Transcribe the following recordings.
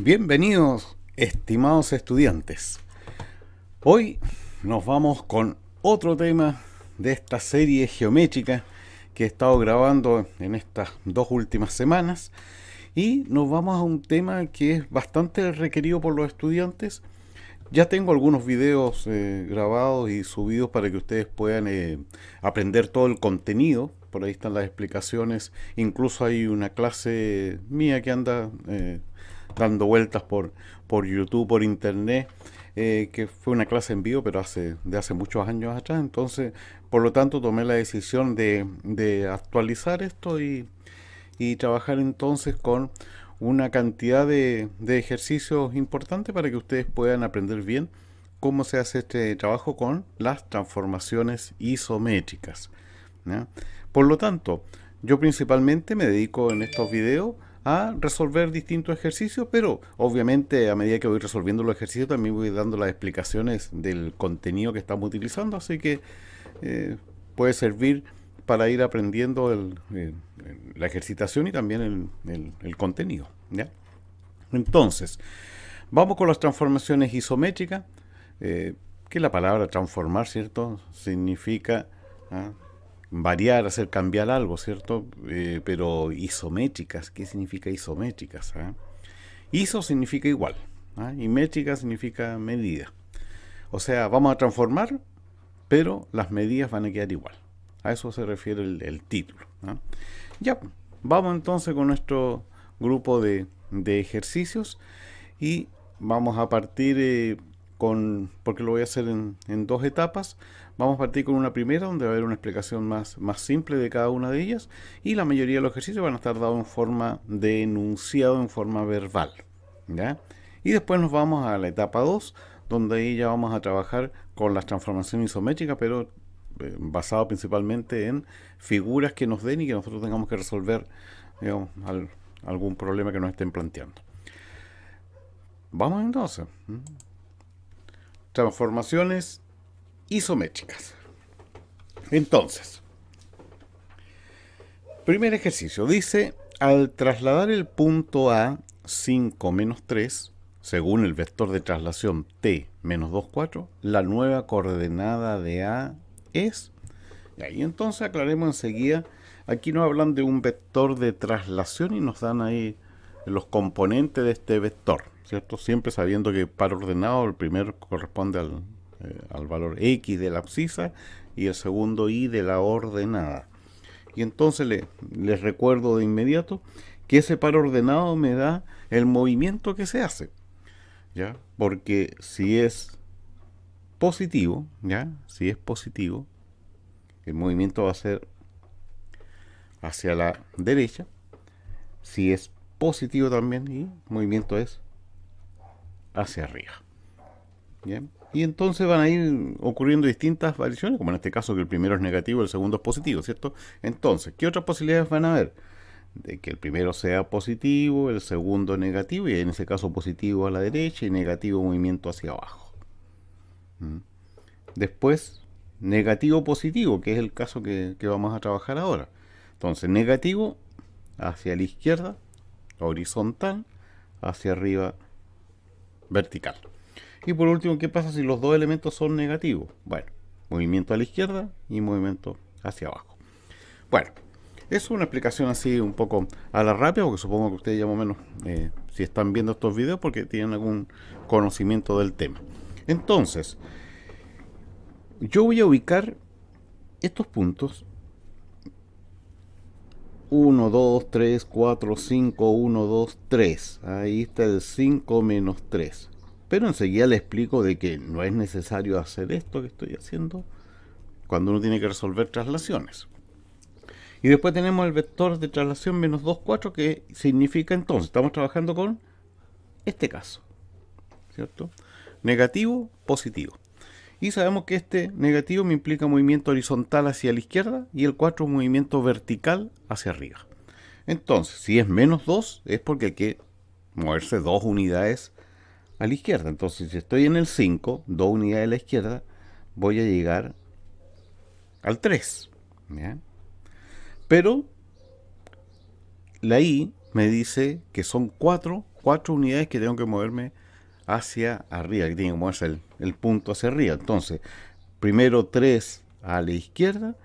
Bienvenidos, estimados estudiantes. Hoy nos vamos con otro tema de esta serie geométrica que he estado grabando en estas dos últimas semanas y nos vamos a un tema que es bastante requerido por los estudiantes. Ya tengo algunos videos eh, grabados y subidos para que ustedes puedan eh, aprender todo el contenido. Por ahí están las explicaciones. Incluso hay una clase mía que anda eh, dando vueltas por, YouTube, por internet, eh, que fue una clase en vivo, pero hace, de hace muchos años atrás. Entonces, por lo tanto, tomé la decisión de, actualizar esto y, trabajar entonces con una cantidad de, ejercicios importantes para que ustedes puedan aprender bien cómo se hace este trabajo con las transformaciones isométricas. Por lo tanto, yo principalmente me dedico en estos videos a resolver distintos ejercicios, pero obviamente a medida que voy resolviendo los ejercicios también voy dando las explicaciones del contenido que estamos utilizando, así que eh, puede servir para ir aprendiendo la ejercitación y también el, contenido. Entonces, vamos con las transformaciones isométricas, eh, que la palabra transformar, ¿cierto? Significa... ¿ah? variar, hacer cambiar algo, ¿cierto? Eh, pero isométricas, ¿qué significa isométricas? Ah? Iso significa igual, ¿ah? y métrica significa medida. O sea, vamos a transformar, pero las medidas van a quedar igual. A eso se refiere el, título. ¿ah? Ya, vamos entonces con nuestro grupo de, de ejercicios y vamos a partir eh, con, porque lo voy a hacer en, en dos etapas, Vamos a partir con una primera donde va a haber una explicación más, más simple de cada una de ellas y la mayoría de los ejercicios van a estar dados en forma de enunciado, en forma verbal. Y después nos vamos a la etapa 2, donde ahí ya vamos a trabajar con las transformaciones isométricas, pero eh, basado principalmente en figuras que nos den y que nosotros tengamos que resolver algún problema que nos estén planteando. Vamos entonces. ¿Mm? Transformaciones isométricas. Entonces, primer ejercicio dice, al trasladar el punto A 5 menos 3, según el vector de traslación T menos 2, 4, la nueva coordenada de A es... Y ahí entonces aclaremos enseguida, aquí nos hablan de un vector de traslación y nos dan ahí los componentes de este vector, ¿cierto? Siempre sabiendo que para ordenado el primero corresponde al eh, al valor X de la abscisa y el segundo Y de la ordenada. Y entonces les recuerdo de inmediato que ese par ordenado me da el movimiento que se hace. ¿ya? Porque si es positivo, ¿ya? si es positivo, el movimiento va a ser hacia la derecha. Si es positivo también, y el movimiento es hacia arriba. Bien. Y entonces van a ir ocurriendo distintas variaciones, como en este caso que el primero es negativo, el segundo es positivo, ¿cierto? Entonces, ¿qué otras posibilidades van a haber? De que el primero sea positivo, el segundo negativo, y en ese caso positivo a la derecha y negativo movimiento hacia abajo. ¿Mm? Después, negativo positivo, que es el caso que vamos a trabajar ahora. Entonces, negativo hacia la izquierda, horizontal, hacia arriba, vertical. Y por último, ¿qué pasa si los dos elementos son negativos? Bueno, movimiento a la izquierda y movimiento hacia abajo. Bueno, es una explicación así un poco a la rápida, porque supongo que ustedes ya más o menos, eh, si están viendo estos videos, porque tienen algún conocimiento del tema. Entonces, yo voy a ubicar estos puntos 1, 2, 3, 4, 5, 1, 2, 3. Ahí está el 5 menos 3. Pero enseguida le explico de que no es necesario hacer esto que estoy haciendo cuando uno tiene que resolver traslaciones. Y después tenemos el vector de traslación menos 2, 4, que significa entonces, estamos trabajando con este caso, ¿cierto? Negativo, positivo. Y sabemos que este negativo me implica movimiento horizontal hacia la izquierda y el 4 movimiento vertical hacia arriba. Entonces, si es menos 2, es porque hay que moverse dos unidades a la izquierda. Entonces, si estoy en el 5, 2 unidades a la izquierda, voy a llegar al 3. Pero la I me dice que son 4, 4 unidades que tengo que moverme hacia arriba, que tiene que moverse el, el punto hacia arriba. Entonces, primero 3 a la izquierda,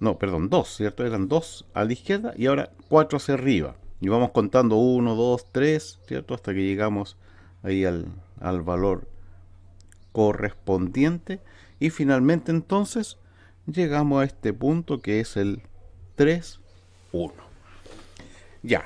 no, perdón, 2, ¿cierto? Eran 2 a la izquierda y ahora 4 hacia arriba. Y vamos contando 1, 2, 3, ¿cierto? Hasta que llegamos ahí al, al valor correspondiente. Y finalmente entonces llegamos a este punto que es el 3, 1. Ya.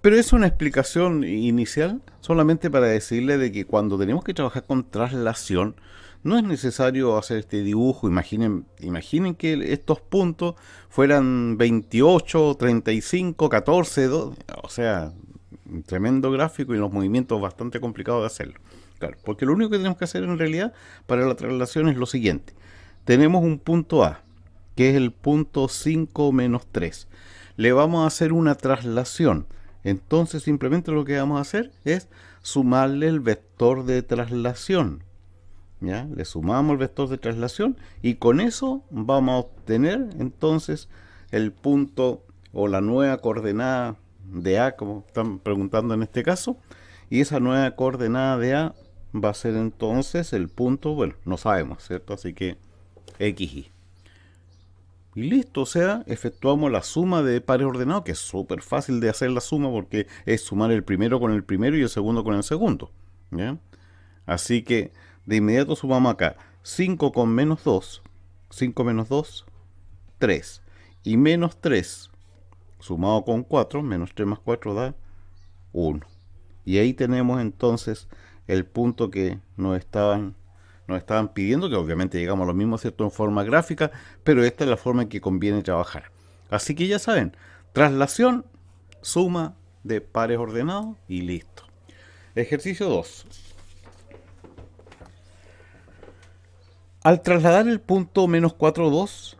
Pero es una explicación inicial solamente para decirle de que cuando tenemos que trabajar con traslación, no es necesario hacer este dibujo. Imaginen, imaginen que estos puntos fueran 28, 35, 14, 12, o sea, un tremendo gráfico y los movimientos bastante complicados de hacerlo. Claro, porque lo único que tenemos que hacer en realidad para la traslación es lo siguiente. Tenemos un punto A, que es el punto 5 menos 3. Le vamos a hacer una traslación. Entonces simplemente lo que vamos a hacer es sumarle el vector de traslación. ¿Ya? Le sumamos el vector de traslación y con eso vamos a obtener entonces el punto o la nueva coordenada de A, como están preguntando en este caso, y esa nueva coordenada de A va a ser entonces el punto, bueno, no sabemos, ¿cierto? Así que X, Y listo, o sea, efectuamos la suma de pares ordenados, que es súper fácil de hacer la suma porque es sumar el primero con el primero y el segundo con el segundo. Así que de inmediato sumamos acá 5 con menos 2, 5 menos 2, 3. Y menos 3 sumado con 4, menos 3 más 4 da 1. Y ahí tenemos entonces el punto que nos estaban, nos estaban pidiendo, que obviamente llegamos a lo mismo, ¿cierto? En forma gráfica, pero esta es la forma en que conviene trabajar. Así que ya saben, traslación, suma de pares ordenados y listo. Ejercicio 2. Al trasladar el punto menos 4, 2,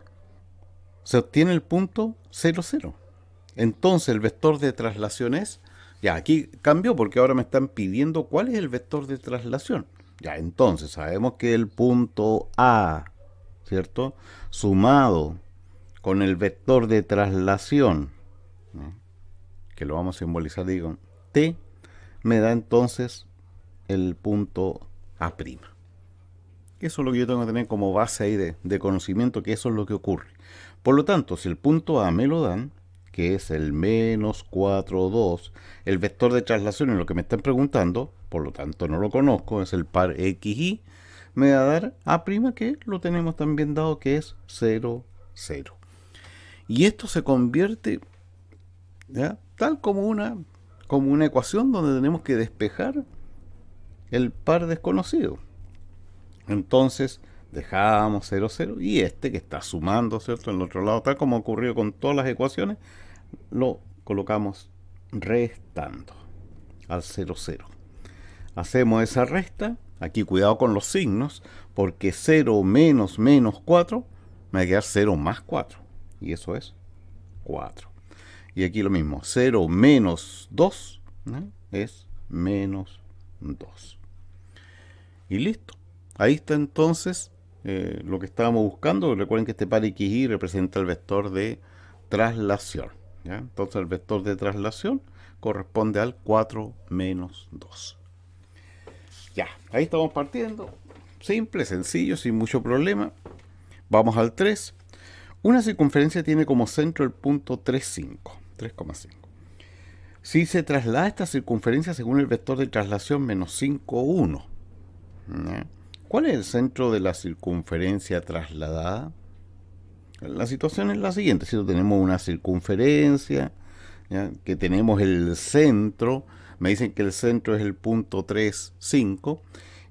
se obtiene el punto 0, 0. Entonces, el vector de traslación es, ya aquí cambió porque ahora me están pidiendo cuál es el vector de traslación. Ya, entonces sabemos que el punto A, ¿cierto? Sumado con el vector de traslación, que lo vamos a simbolizar, digo, T, me da entonces el punto A'. Eso es lo que yo tengo que tener como base ahí de conocimiento, que eso es lo que ocurre. Por lo tanto, si el punto A me lo dan, que es el menos 4, 2. El vector de traslación en lo que me están preguntando, por lo tanto no lo conozco, es el par x y Me va a dar A' que lo tenemos también dado que es 0, 0. Y esto se convierte ¿ya? tal como una, como una ecuación donde tenemos que despejar el par desconocido. Entonces dejamos 0, 0 y este que está sumando, ¿cierto? En el otro lado, tal como ocurrió con todas las ecuaciones, lo colocamos restando al 0, 0. Hacemos esa resta. Aquí cuidado con los signos, porque 0 menos menos 4 me va a quedar 0 más 4. Y eso es 4. Y aquí lo mismo, 0 menos 2 es menos 2. Y listo. Ahí está entonces eh, lo que estábamos buscando. Recuerden que este par XY representa el vector de traslación. Entonces el vector de traslación corresponde al 4 menos 2. Ya, ahí estamos partiendo. Simple, sencillo, sin mucho problema. Vamos al 3. Una circunferencia tiene como centro el punto 3,5. 3,5. Si se traslada esta circunferencia según el vector de traslación menos 5,1. ¿Cuál es el centro de la circunferencia trasladada? La situación es la siguiente, si tenemos una circunferencia, que tenemos el centro, me dicen que el centro es el punto 3, 5,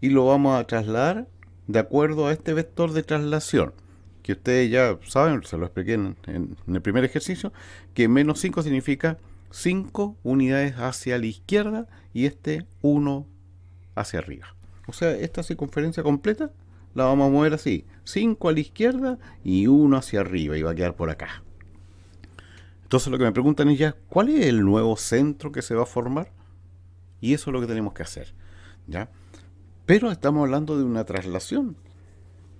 y lo vamos a trasladar de acuerdo a este vector de traslación, que ustedes ya saben, se lo expliqué en, en el primer ejercicio, que menos 5 significa 5 unidades hacia la izquierda y este 1 hacia arriba. O sea, esta circunferencia completa la vamos a mover así, 5 a la izquierda y uno hacia arriba y va a quedar por acá. Entonces lo que me preguntan es ya, ¿cuál es el nuevo centro que se va a formar? Y eso es lo que tenemos que hacer. ¿ya? Pero estamos hablando de una traslación.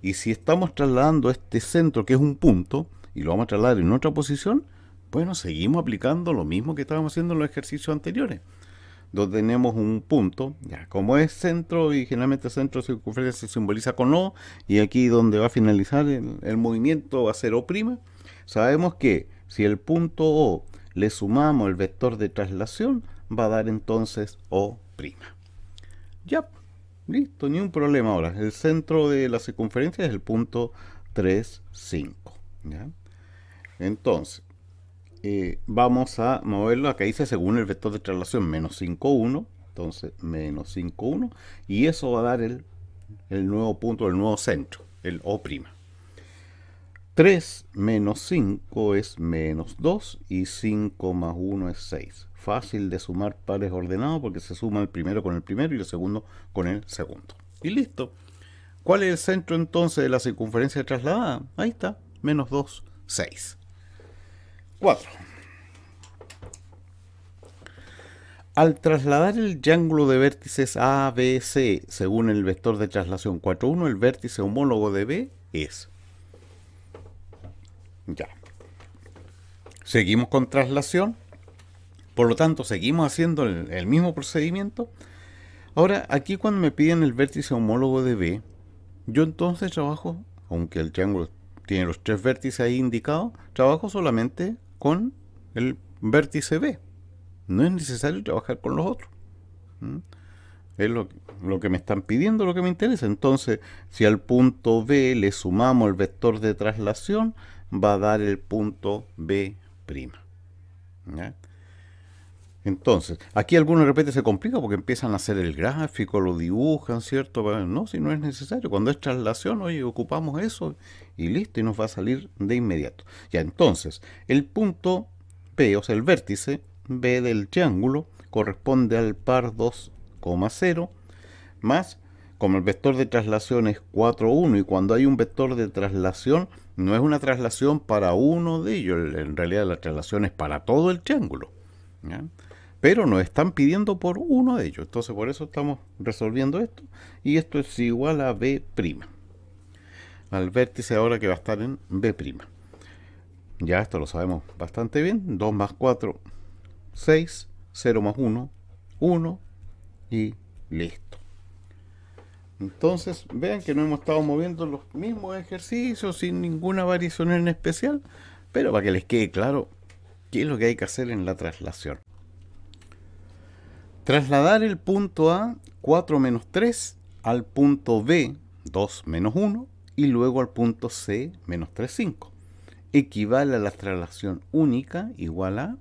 Y si estamos trasladando este centro, que es un punto, y lo vamos a trasladar en otra posición, bueno, seguimos aplicando lo mismo que estábamos haciendo en los ejercicios anteriores donde tenemos un punto, ya como es centro y generalmente centro de circunferencia se simboliza con O, y aquí donde va a finalizar el, movimiento va a ser O', sabemos que si el punto O le sumamos el vector de traslación, va a dar entonces O'. Ya, listo, ni un problema ahora. El centro de la circunferencia es el punto 3, 5. ¿ya? Entonces, eh, vamos a moverlo acá dice según el vector de traslación menos 5 1 entonces menos 5 1 y eso va a dar el, el nuevo punto el nuevo centro el O' 3 menos 5 es menos 2 y 5 más 1 es 6. Fácil de sumar pares ordenados porque se suma el primero con el primero y el segundo con el segundo. Y listo. ¿Cuál es el centro entonces de la circunferencia trasladada? Ahí está, menos 2, 6. 4. Al trasladar el triángulo de vértices A, B, C según el vector de traslación 4.1, el vértice homólogo de B es. Ya. Seguimos con traslación. Por lo tanto, seguimos haciendo el, mismo procedimiento. Ahora, aquí cuando me piden el vértice homólogo de B, yo entonces trabajo, aunque el triángulo tiene los tres vértices ahí indicados, trabajo solamente con el vértice B. No es necesario trabajar con los otros. Es lo que, me están pidiendo, lo que me interesa. Entonces, si al punto B le sumamos el vector de traslación, va a dar el punto B'. Entonces, aquí algunos de repente se complica porque empiezan a hacer el gráfico, lo dibujan, ¿cierto? No, si no es necesario. Cuando es traslación, hoy ocupamos eso y listo, y nos va a salir de inmediato. Ya, entonces, el punto P, o sea, el vértice B del triángulo, corresponde al par 2,0 más, como el vector de traslación es 4,1, y cuando hay un vector de traslación, no es una traslación para uno de ellos, en realidad la traslación es para todo el triángulo. ¿ya? pero nos están pidiendo por uno de ellos. Entonces por eso estamos resolviendo esto. Y esto es igual a B'. Al vértice ahora que va a estar en B'. Ya esto lo sabemos bastante bien. 2 más 4, 6. 0 más 1, 1. Y listo. Entonces vean que no hemos estado moviendo los mismos ejercicios sin ninguna variación en especial. Pero para que les quede claro qué es lo que hay que hacer en la traslación. Trasladar el punto A, 4 menos 3, al punto B, 2 menos 1, y luego al punto C, menos 3, 5. Equivale a la traslación única igual a...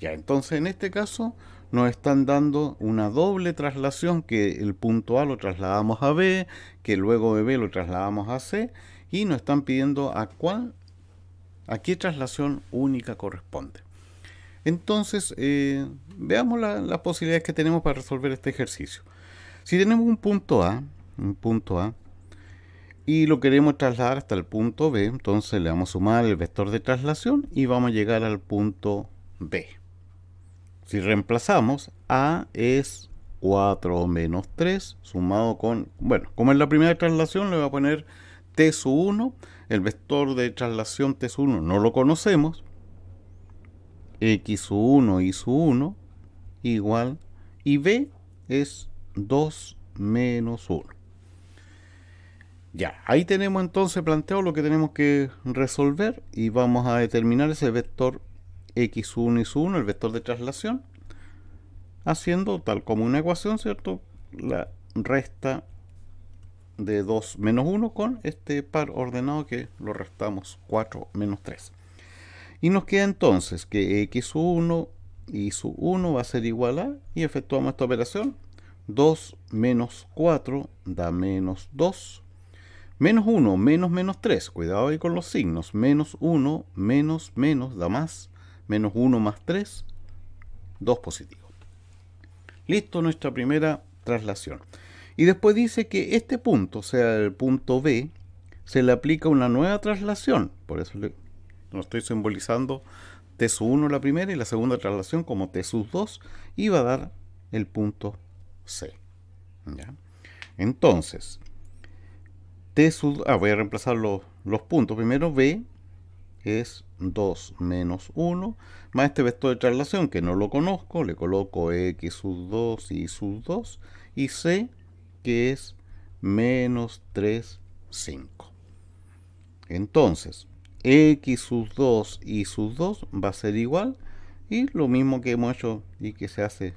Ya, entonces en este caso nos están dando una doble traslación, que el punto A lo trasladamos a B, que luego de B lo trasladamos a C, y nos están pidiendo a cuál, a qué traslación única corresponde. Entonces, eh, veamos las posibilidades que tenemos para resolver este ejercicio. Si tenemos un punto A, un punto A, y lo queremos trasladar hasta el punto B, entonces le vamos a sumar el vector de traslación y vamos a llegar al punto B. Si reemplazamos, A es 4 menos 3 sumado con, bueno, como es la primera traslación le voy a poner T1, el vector de traslación T1 no lo conocemos, x1 y su 1 igual y b es 2 menos 1. Ya, ahí tenemos entonces planteado lo que tenemos que resolver y vamos a determinar ese vector x1 y su 1, el vector de traslación, haciendo tal como una ecuación, ¿cierto? La resta de 2 menos 1 con este par ordenado que lo restamos 4 menos 3. Y nos queda entonces que x1 y su 1 va a ser igual a, y efectuamos esta operación, 2 menos 4 da menos 2, menos 1 menos menos 3, cuidado ahí con los signos, menos 1 menos menos da más, menos 1 más 3, 2 positivo. Listo nuestra primera traslación. Y después dice que este punto, o sea, el punto B, se le aplica una nueva traslación, por eso le no estoy simbolizando T1 la primera y la segunda traslación como T2 y va a dar el punto C. Entonces, T ah, voy a reemplazar los, los, puntos. Primero B es 2 menos 1, más este vector de traslación que no lo conozco, le coloco X sub 2 y sub 2, y C que es menos 3, 5. Entonces, x sub 2 y sub 2 va a ser igual y lo mismo que hemos hecho y que se hace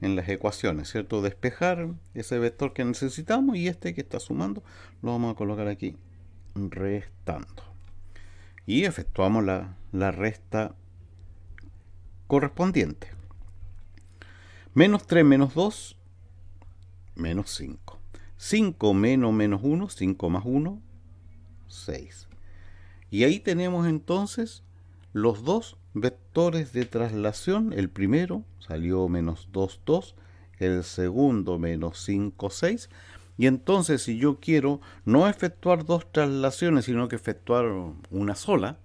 en las ecuaciones, ¿cierto? Despejar ese vector que necesitamos y este que está sumando lo vamos a colocar aquí restando. Y efectuamos la, la resta correspondiente. Menos 3 menos 2, menos 5. 5 menos menos 1, 5 más 1, 6. Y ahí tenemos entonces los dos vectores de traslación. El primero salió menos 2, 2. El segundo menos 5, 6. Y entonces si yo quiero no efectuar dos traslaciones, sino que efectuar una sola,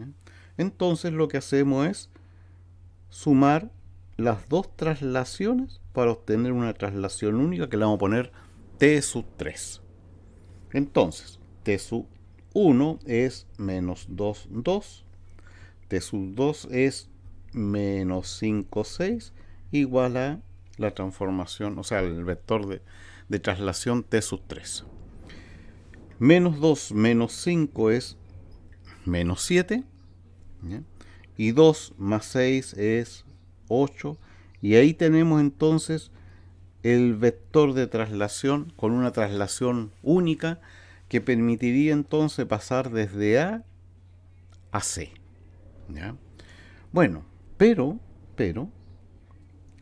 ¿eh? entonces lo que hacemos es sumar las dos traslaciones para obtener una traslación única que la vamos a poner t sub 3. Entonces, t sub 1 es menos 2, 2. T sub 2 es menos 5, 6 igual a la transformación, o sea, el vector de, traslación T sub 3. Menos 2 menos 5 es menos 7. Y 2 más 6 es 8. Y ahí tenemos entonces el vector de traslación con una traslación única que permitiría entonces pasar desde A a C. Bueno, pero, pero,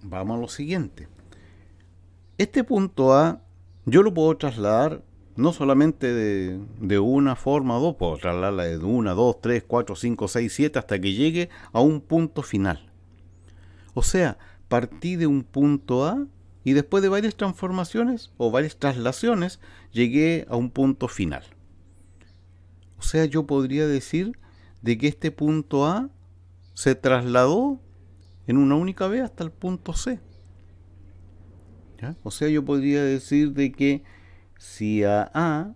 vamos a lo siguiente. Este punto A yo lo puedo trasladar no solamente de, de una forma o dos, puedo trasladarla de una, dos, tres, cuatro, cinco, seis, siete, hasta que llegue a un punto final. O sea, partí de un punto A y después de varias transformaciones o varias traslaciones llegué a un punto final. O sea, yo podría decir de que este punto A se trasladó en una única vez hasta el punto C. O sea, yo podría decir de que si a A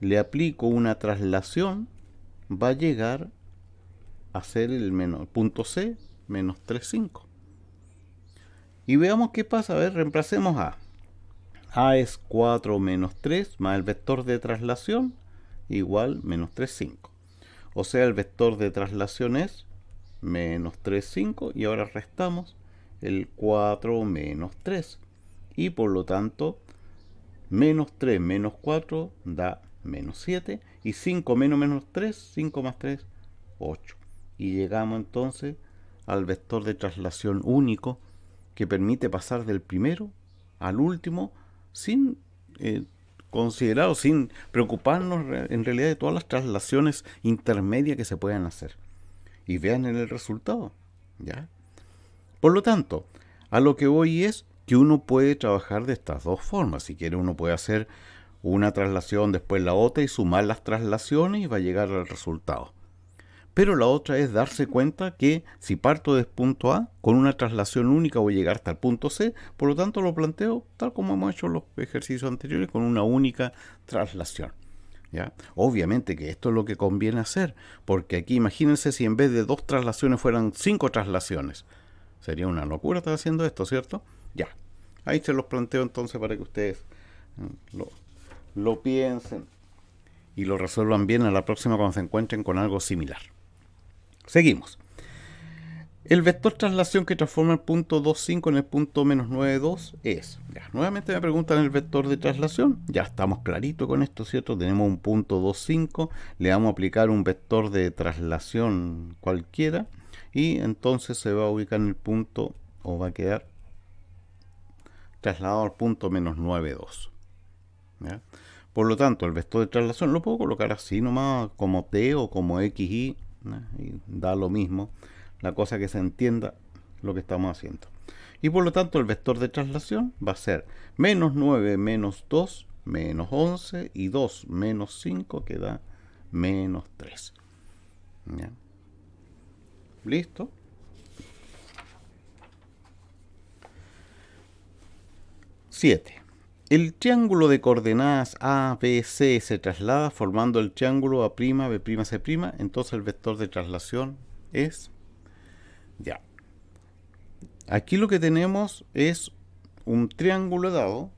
le aplico una traslación, va a llegar a ser el menor punto C menos 3,5. Y veamos qué pasa. A ver, reemplacemos a. A es 4 menos 3 más el vector de traslación igual menos 3, 5. O sea, el vector de traslación es menos 3, 5 y ahora restamos el 4 menos 3. Y por lo tanto, menos 3 menos 4 da menos 7 y 5 menos menos 3, 5 más 3, 8. Y llegamos entonces al vector de traslación único que permite pasar del primero al último sin eh, considerar o sin preocuparnos en realidad de todas las traslaciones intermedias que se puedan hacer. Y vean el resultado. ¿ya? Por lo tanto, a lo que voy es que uno puede trabajar de estas dos formas. Si quiere, uno puede hacer una traslación, después la otra y sumar las traslaciones y va a llegar al resultado. Pero la otra es darse cuenta que si parto desde punto A, con una traslación única voy a llegar hasta el punto C, por lo tanto lo planteo tal como hemos hecho los ejercicios anteriores, con una única traslación. ¿Ya? Obviamente que esto es lo que conviene hacer, porque aquí imagínense si en vez de dos traslaciones fueran cinco traslaciones. Sería una locura estar haciendo esto, ¿cierto? Ya. Ahí se los planteo entonces para que ustedes mm, lo piensen y lo resuelvan bien a la próxima cuando se encuentren con algo similar. Seguimos. El vector traslación que transforma el punto 2,5 en el punto menos 9,2 es. nuevamente me preguntan el vector de traslación. Ya estamos clarito con esto, ¿cierto? Tenemos un punto 2,5. Le vamos a aplicar un vector de traslación cualquiera. Y entonces se va a ubicar en el punto o va a quedar trasladado al punto menos 9,2. Por lo tanto, el vector de traslación lo puedo colocar así nomás como T o como x y y da lo mismo la cosa que se entienda lo que estamos haciendo. Y por lo tanto el vector de traslación va a ser menos 9 menos 2 menos 11 y 2 menos 5 que da menos 3. ¿Ya? ¿Listo? 7. El triángulo de coordenadas A, B, C se traslada formando el triángulo A', B', C', entonces el vector de traslación es... Ya. Aquí lo que tenemos es un triángulo dado,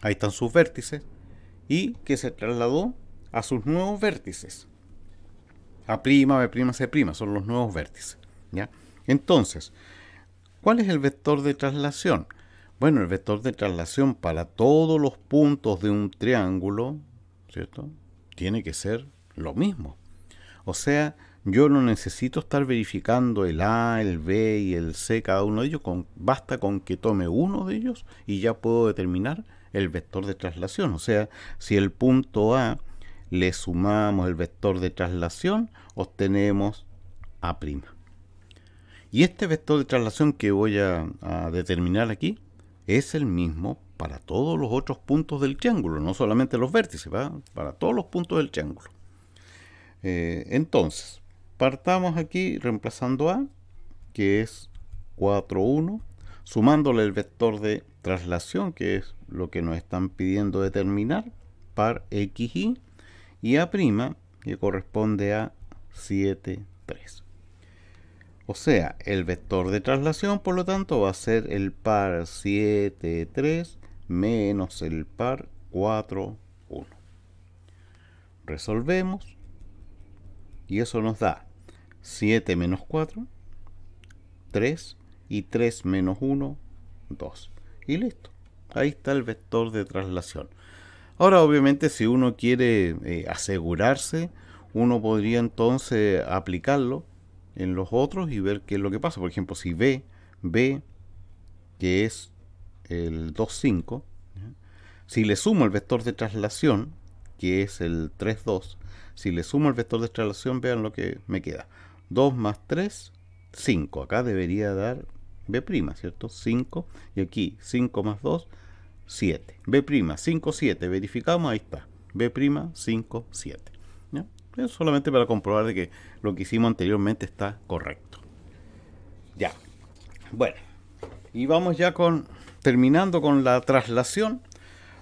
ahí están sus vértices, y que se trasladó a sus nuevos vértices. A', B', C', son los nuevos vértices. ¿ya? Entonces, ¿cuál es el vector de traslación? Bueno, el vector de traslación para todos los puntos de un triángulo, ¿cierto? Tiene que ser lo mismo. O sea, yo no necesito estar verificando el A, el B y el C, cada uno de ellos. Con, basta con que tome uno de ellos y ya puedo determinar el vector de traslación. O sea, si el punto A le sumamos el vector de traslación, obtenemos A'. Y este vector de traslación que voy a, a determinar aquí es el mismo para todos los otros puntos del triángulo, no solamente los vértices, para todos los puntos del triángulo. Eh, entonces, partamos aquí reemplazando a, que es 4, 1, sumándole el vector de traslación, que es lo que nos están pidiendo determinar, par xy, y a' que corresponde a 7, 3. O sea, el vector de traslación, por lo tanto, va a ser el par 7, 3 menos el par 4, 1. Resolvemos y eso nos da 7 menos 4, 3 y 3 menos 1, 2. Y listo. Ahí está el vector de traslación. Ahora, obviamente, si uno quiere eh, asegurarse, uno podría entonces aplicarlo en los otros y ver qué es lo que pasa. Por ejemplo, si B, B, que es el 2, 5 si le sumo el vector de traslación, que es el 3, 2 si le sumo el vector de traslación, vean lo que me queda. 2 más 3, 5. Acá debería dar B', ¿cierto? 5. Y aquí 5 más 2, 7. B', 5, 7. Verificamos, ahí está. B', 5, 7. Es solamente para comprobar de que lo que hicimos anteriormente está correcto. Ya. Bueno. Y vamos ya con terminando con la traslación,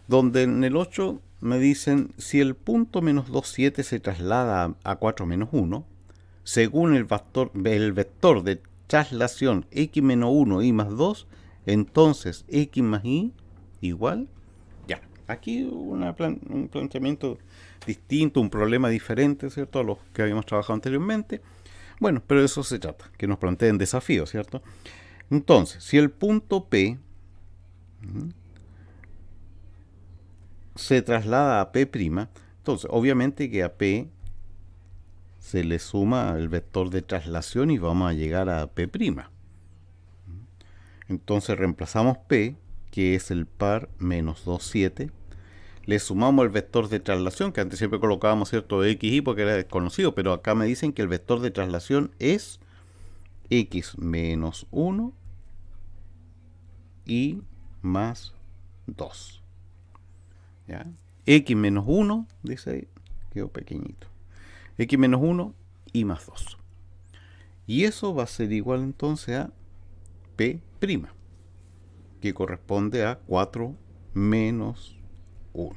donde en el 8 me dicen si el punto menos 2, 7 se traslada a 4 menos 1, según el vector, el vector de traslación x menos 1 y más 2, entonces x más y igual. Ya, aquí una un planteamiento distinto, un problema diferente, ¿cierto? A los que habíamos trabajado anteriormente. Bueno, pero de eso se trata, que nos planteen desafíos, ¿cierto? Entonces, si el punto P se traslada a P', entonces obviamente que a P se le suma el vector de traslación y vamos a llegar a P'. Entonces reemplazamos P, que es el par menos 2, 7, le sumamos el vector de traslación, que antes siempre colocábamos cierto x, y porque era desconocido, pero acá me dicen que el vector de traslación es x menos 1 y más 2. ¿Ya? x menos 1, dice ahí, quedó pequeñito. x menos 1 y más 2. Y eso va a ser igual entonces a p', que corresponde a 4 menos 1.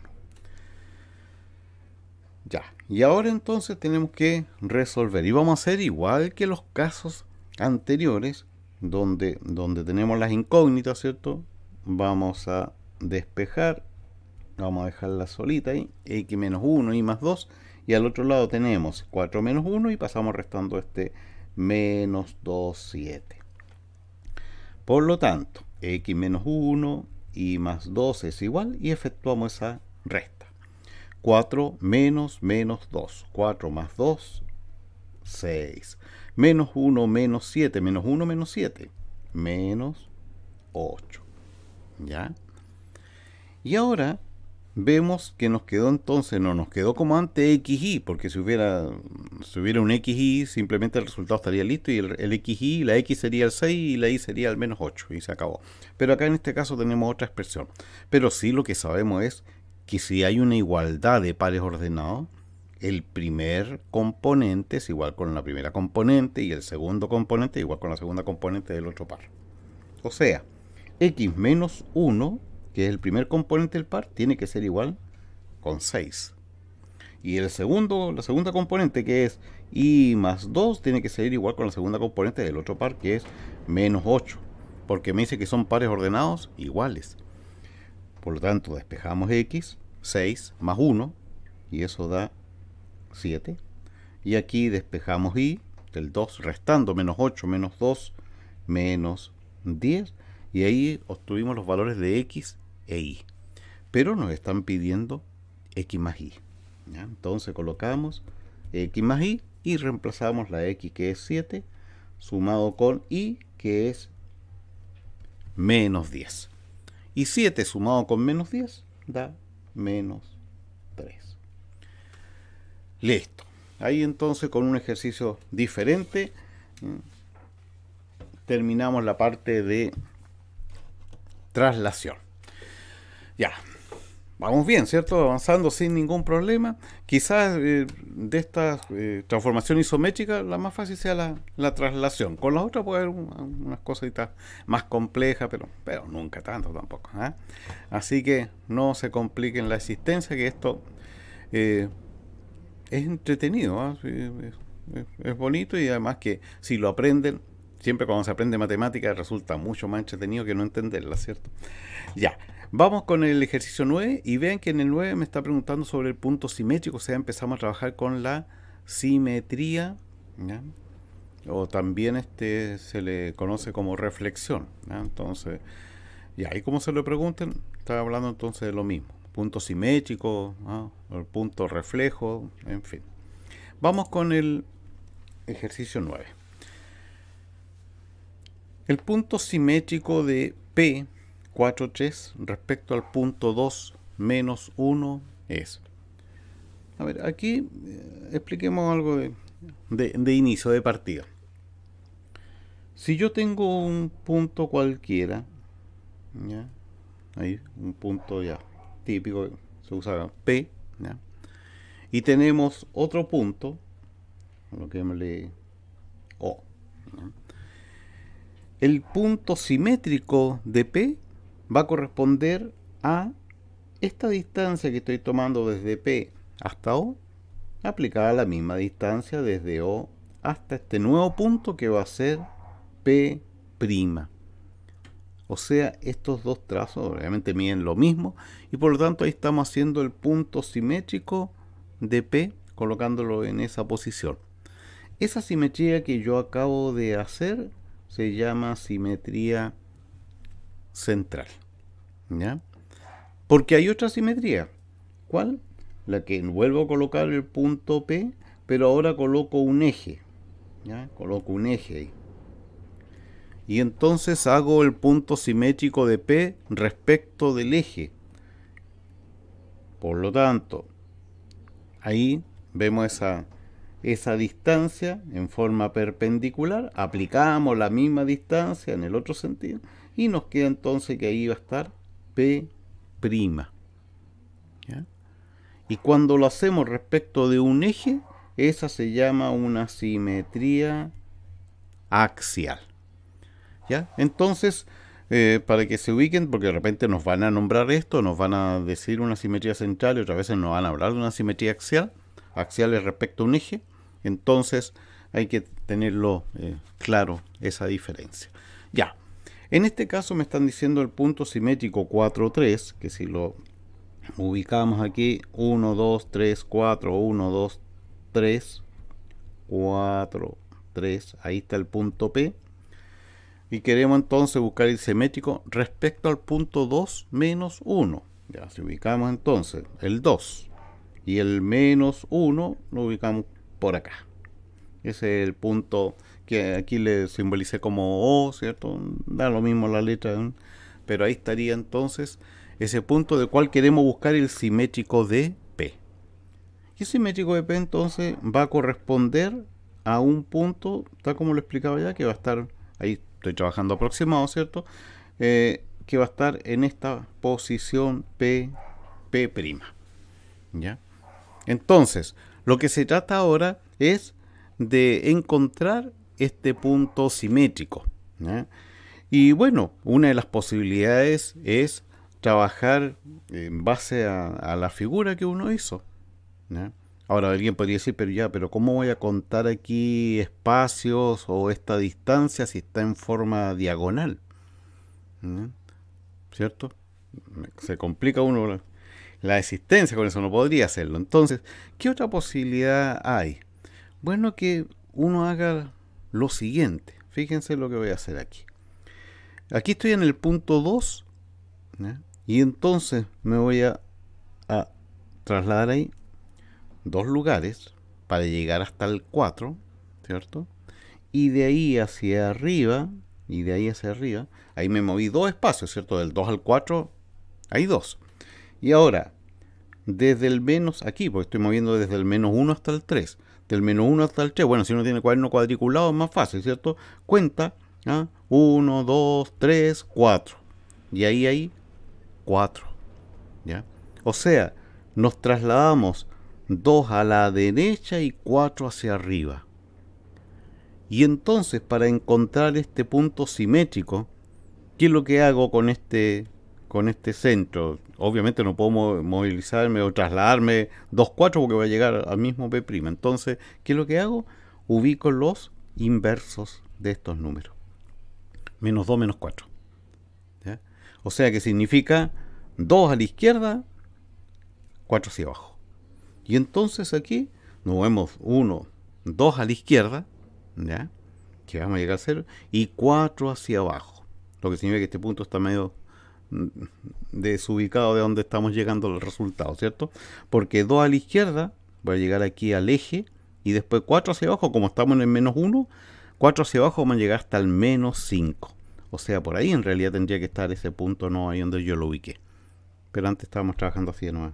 Ya, y ahora entonces tenemos que resolver. Y vamos a hacer igual que los casos anteriores, donde, donde tenemos las incógnitas, ¿cierto? Vamos a despejar, vamos a dejarla solita ahí, x menos 1, y más 2, y al otro lado tenemos 4 menos 1 y pasamos restando este menos 2, 7. Por lo tanto, x menos 1 y más 2 es igual y efectuamos esa resta. 4 menos menos 2. 4 más 2, 6. Menos 1 menos 7. Menos 1 menos 7. Menos 8. ¿Ya? Y ahora vemos que nos quedó entonces, no nos quedó como antes XY, porque si hubiera, si hubiera un XY, simplemente el resultado estaría listo y el, el, XY, la X sería el 6 y la Y sería el menos 8 y se acabó. Pero acá en este caso tenemos otra expresión. Pero sí lo que sabemos es que si hay una igualdad de pares ordenados, el primer componente es igual con la primera componente y el segundo componente es igual con la segunda componente del otro par. O sea, x menos 1 que es el primer componente del par, tiene que ser igual con 6. Y el segundo, la segunda componente que es i más 2 tiene que ser igual con la segunda componente del otro par que es menos 8. Porque me dice que son pares ordenados iguales. Por lo tanto, despejamos x, 6 más 1, y eso da 7. Y aquí despejamos i del 2 restando menos 8 menos 2 menos 10. Y ahí obtuvimos los valores de x e Pero nos están pidiendo x más y. Entonces colocamos x más y y reemplazamos la x que es 7 sumado con y que es menos 10. Y 7 sumado con menos 10 da menos 3. Listo. Ahí entonces con un ejercicio diferente terminamos la parte de traslación. Ya, vamos bien, ¿cierto? Avanzando sin ningún problema. Quizás eh, de esta eh, transformación isométrica la más fácil sea la, traslación. Con las otras puede haber unas cositas más complejas, pero, pero nunca tanto tampoco. ¿ah? Así que no se compliquen la existencia, que esto eh, es entretenido, ¿ah? es, es bonito y además que si lo aprenden siempre cuando se aprende matemática resulta mucho más entretenido que no entenderla, ¿cierto? Ya, Vamos con el ejercicio 9 y vean que en el 9 me está preguntando sobre el punto simétrico, o sea, empezamos a trabajar con la simetría, o también este se le conoce como reflexión. Entonces, y ahí como se lo pregunten, está hablando entonces de lo mismo, punto simétrico, el punto reflejo, en fin. Vamos con el ejercicio 9. El punto simétrico de P 4, 3, respecto al punto 2 menos 1 es. A ver, aquí eh, expliquemos algo de, inicio, de partida. Si yo tengo un punto cualquiera, Ahí, un punto ya típico, se usa P, y tenemos otro punto, lo que O. El punto simétrico de P va a corresponder a esta distancia que estoy tomando desde P hasta O, aplicada a la misma distancia desde O hasta este nuevo punto que va a ser P'. O sea, estos dos trazos obviamente miden lo mismo y por lo tanto ahí estamos haciendo el punto simétrico de P colocándolo en esa posición. Esa simetría que yo acabo de hacer se llama simetría central. Porque hay otra simetría. ¿Cuál? La que vuelvo a colocar el punto P, pero ahora coloco un eje. ¿ya? Coloco un eje ahí. Y entonces hago el punto simétrico de P respecto del eje. Por lo tanto, ahí vemos esa, esa distancia en forma perpendicular. Aplicamos la misma distancia en el otro sentido y nos queda entonces que ahí va a estar P'. Y cuando lo hacemos respecto de un eje, esa se llama una simetría axial. ¿Ya? Entonces, eh, para que se ubiquen, porque de repente nos van a nombrar esto, nos van a decir una simetría central y otras veces nos van a hablar de una simetría axial. Axial es respecto a un eje. Entonces, hay que tenerlo eh, claro esa diferencia. Ya. En este caso me están diciendo el punto simétrico 4, 3, que si lo ubicamos aquí, 1, 2, 3, 4, 1, 2, 3, 4, 3, ahí está el punto P. Y queremos entonces buscar el simétrico respecto al punto 2 menos 1. Ya, si ubicamos entonces el 2 y el menos 1, lo ubicamos por acá. Ese es el punto que aquí le simbolicé como O, ¿cierto? Da lo mismo la letra, ¿eh? pero ahí estaría entonces ese punto de cual queremos buscar el simétrico de P. Y el simétrico de P entonces va a corresponder a un punto, tal como lo explicaba ya, que va a estar, ahí estoy trabajando aproximado, ¿cierto? Eh, que va a estar en esta posición P, P'. ¿Ya? Entonces, lo que se trata ahora es de encontrar este punto simétrico. Y bueno, una de las posibilidades es trabajar en base a, la figura que uno hizo. Ahora alguien podría decir, pero ya, pero ¿cómo voy a contar aquí espacios o esta distancia si está en forma diagonal? ¿Cierto? Se complica uno la existencia con eso, no podría hacerlo. Entonces, ¿qué otra posibilidad hay? Bueno, que uno haga lo siguiente. Fíjense lo que voy a hacer aquí. Aquí estoy en el punto 2 y entonces me voy a, a, trasladar ahí dos lugares para llegar hasta el 4, ¿cierto? Y de ahí hacia arriba, y de ahí hacia arriba, ahí me moví dos espacios, ¿cierto? Del 2 al 4 hay dos. Y ahora, desde el menos aquí, porque estoy moviendo desde el menos 1 hasta el 3, del menos 1 hasta el 3, bueno, si uno tiene cuaderno cuadriculado es más fácil, ¿cierto? Cuenta 1, 2, 3, 4. Y ahí hay 4. ¿Ya? O sea, nos trasladamos 2 a la derecha y 4 hacia arriba. Y entonces para encontrar este punto simétrico, ¿qué es lo que hago con este, con este centro? obviamente no puedo movilizarme o trasladarme 2-4 porque voy a llegar al mismo P'. Entonces, ¿qué es lo que hago? Ubico los inversos de estos números. Menos 2, menos 4. O sea que significa 2 a la izquierda, 4 hacia abajo. Y entonces aquí nos vemos 1, 2 a la izquierda, ¿ya? que vamos a llegar a 0, y 4 hacia abajo. Lo que significa que este punto está medio desubicado de donde estamos llegando los resultado, ¿cierto? Porque 2 a la izquierda, voy a llegar aquí al eje, y después 4 hacia abajo, como estamos en el menos 1, 4 hacia abajo vamos a llegar hasta el menos 5. O sea, por ahí en realidad tendría que estar ese punto, no ahí donde yo lo ubiqué. Pero antes estábamos trabajando así de nuevo.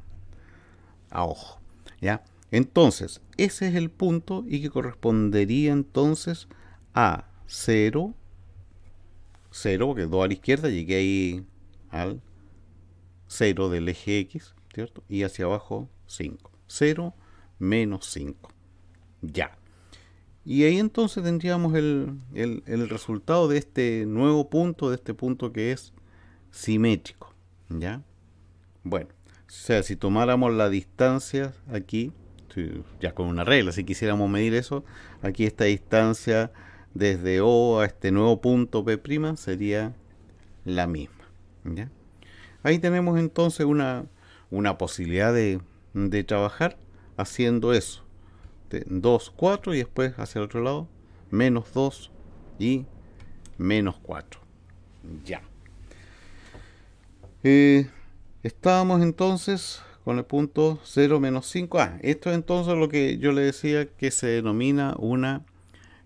A ojo. ¿Ya? Entonces, ese es el punto y que correspondería entonces a 0, 0, porque 2 a la izquierda, llegué ahí al 0 del eje X, ¿cierto? Y hacia abajo 5. 0 menos 5. Ya. Y ahí entonces tendríamos el, resultado de este nuevo punto, de este punto que es simétrico. ¿Ya? Bueno, o sea, si tomáramos la distancia aquí, ya con una regla, si quisiéramos medir eso, aquí esta distancia desde O a este nuevo punto P' sería la misma. ¿ya? Ahí tenemos entonces una, una posibilidad de, trabajar haciendo eso. 2, 4 y después hacia el otro lado, menos 2 y menos 4. Ya. Eh, estábamos entonces con el punto 0 menos 5. Ah, esto es entonces lo que yo le decía que se denomina una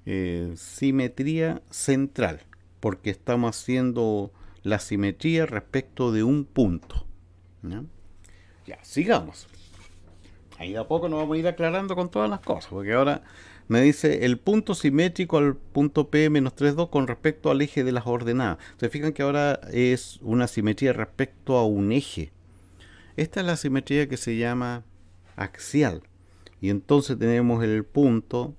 eh, simetría central, porque estamos haciendo la simetría respecto de un punto. Ya, sigamos. Ahí de a poco nos vamos a ir aclarando con todas las cosas, porque ahora me dice el punto simétrico al punto P-32 menos con respecto al eje de las ordenadas. Se fijan que ahora es una simetría respecto a un eje. Esta es la simetría que se llama axial. Y entonces tenemos el punto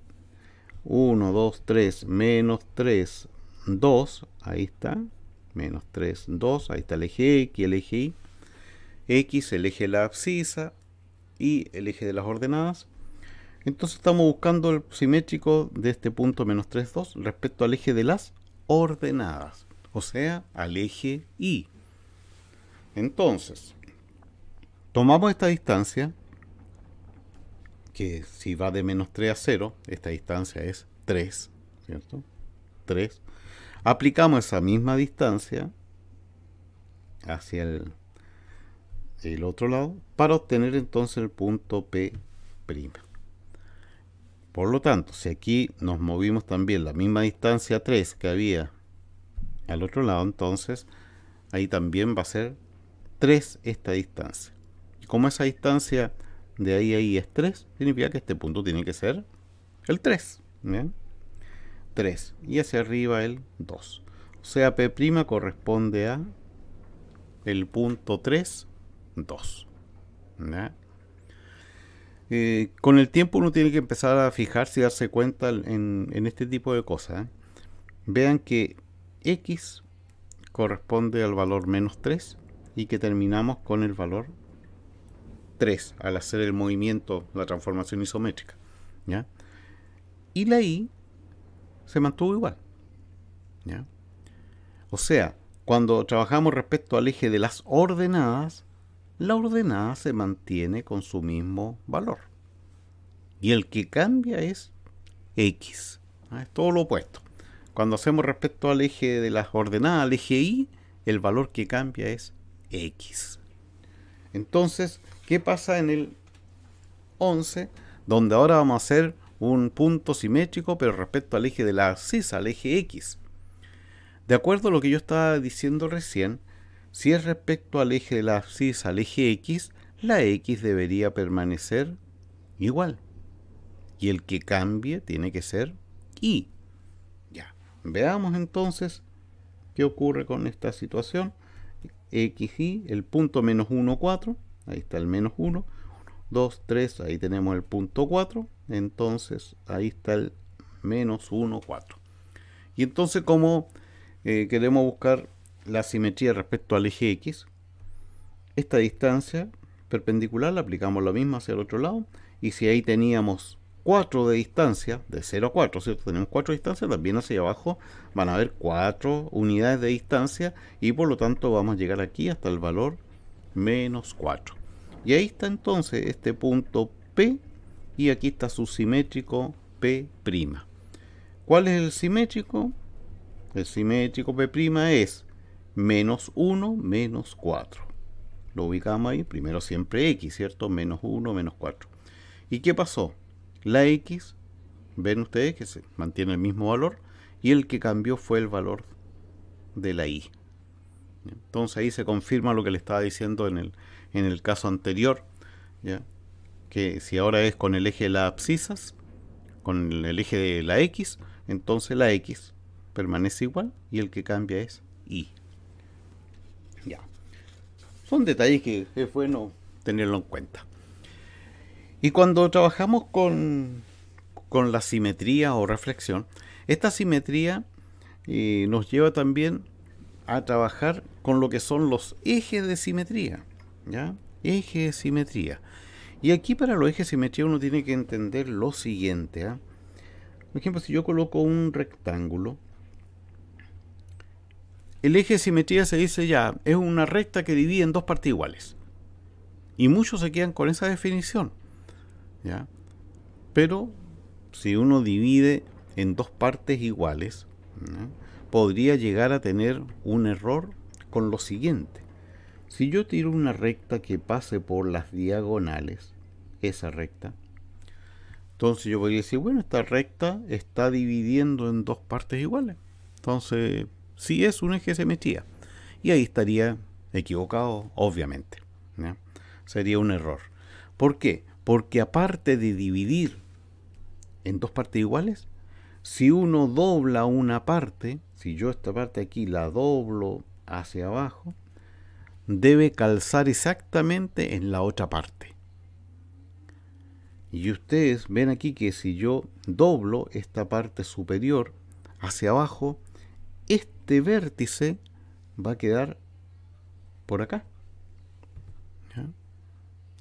1, 2, 3, menos 3, 2, ahí está, menos 3, 2, ahí está el eje X, el eje Y, X, el eje de la abscisa y el eje de las ordenadas. Entonces estamos buscando el simétrico de este punto menos 3, 2 respecto al eje de las ordenadas, o sea, al eje Y. Entonces, tomamos esta distancia, que si va de menos 3 a 0, esta distancia es 3, ¿cierto? 3 Aplicamos esa misma distancia hacia el, otro lado para obtener entonces el punto P'. Por lo tanto, si aquí nos movimos también la misma distancia 3 que había al otro lado, entonces ahí también va a ser 3 esta distancia. Y como esa distancia de ahí a ahí es 3, significa que este punto tiene que ser el 3. ¿bien? 3 y hacia arriba el 2. O sea, P' corresponde a el punto 3, 2. Eh, con el tiempo uno tiene que empezar a fijarse y darse cuenta en, este tipo de cosas. ¿eh? Vean que x corresponde al valor menos 3 y que terminamos con el valor 3 al hacer el movimiento, la transformación isométrica. ¿ya? Y la i se mantuvo igual. O sea, cuando trabajamos respecto al eje de las ordenadas, la ordenada se mantiene con su mismo valor. Y el que cambia es X. Es todo lo opuesto. Cuando hacemos respecto al eje de las ordenadas, al eje Y, el valor que cambia es X. Entonces, ¿qué pasa en el 11? Donde ahora vamos a hacer un punto simétrico, pero respecto al eje de la abscisa, al eje X. De acuerdo a lo que yo estaba diciendo recién, si es respecto al eje de la abscisa, al eje X, la X debería permanecer igual. Y el que cambie tiene que ser Y. Ya. Veamos entonces qué ocurre con esta situación. X, Y, el punto menos 1, 4. Ahí está el menos 1. 2, 3, ahí tenemos el punto 4, entonces ahí está el menos 1, 4. Y entonces como eh, queremos buscar la simetría respecto al eje X, esta distancia perpendicular la aplicamos la misma hacia el otro lado, y si ahí teníamos 4 de distancia, de 0 a 4, ¿cierto? Tenemos 4 distancias, también hacia abajo van a haber 4 unidades de distancia y por lo tanto vamos a llegar aquí hasta el valor menos 4. Y ahí está entonces este punto P y aquí está su simétrico P'. ¿Cuál es el simétrico? El simétrico P' es menos 1 menos 4. Lo ubicamos ahí, primero siempre X, ¿cierto? Menos 1 menos 4. ¿Y qué pasó? La X, ven ustedes que se mantiene el mismo valor y el que cambió fue el valor de la Y. Entonces ahí se confirma lo que le estaba diciendo en el, en el caso anterior, ¿ya? que si ahora es con el eje de las abscisas, con el eje de la X, entonces la X permanece igual y el que cambia es Y. Ya. Son detalles que es bueno tenerlo en cuenta. Y cuando trabajamos con, la simetría o reflexión, esta simetría eh, nos lleva también a trabajar con lo que son los ejes de simetría. ¿ya? Eje de simetría. Y aquí para los ejes de simetría uno tiene que entender lo siguiente. ¿ah? Por ejemplo, si yo coloco un rectángulo, el eje de simetría se dice ya, es una recta que divide en dos partes iguales. Y muchos se quedan con esa definición. Pero si uno divide en dos partes iguales, podría llegar a tener un error con lo siguiente. Si yo tiro una recta que pase por las diagonales, esa recta, entonces yo voy a decir, bueno, esta recta está dividiendo en dos partes iguales. Entonces, si es un eje semestría, Y ahí estaría equivocado, obviamente. Sería un error. ¿Por qué? Porque aparte de dividir en dos partes iguales, si uno dobla una parte, si yo esta parte aquí la doblo hacia abajo, debe calzar exactamente en la otra parte. Y ustedes ven aquí que si yo doblo esta parte superior hacia abajo, este vértice va a quedar por acá.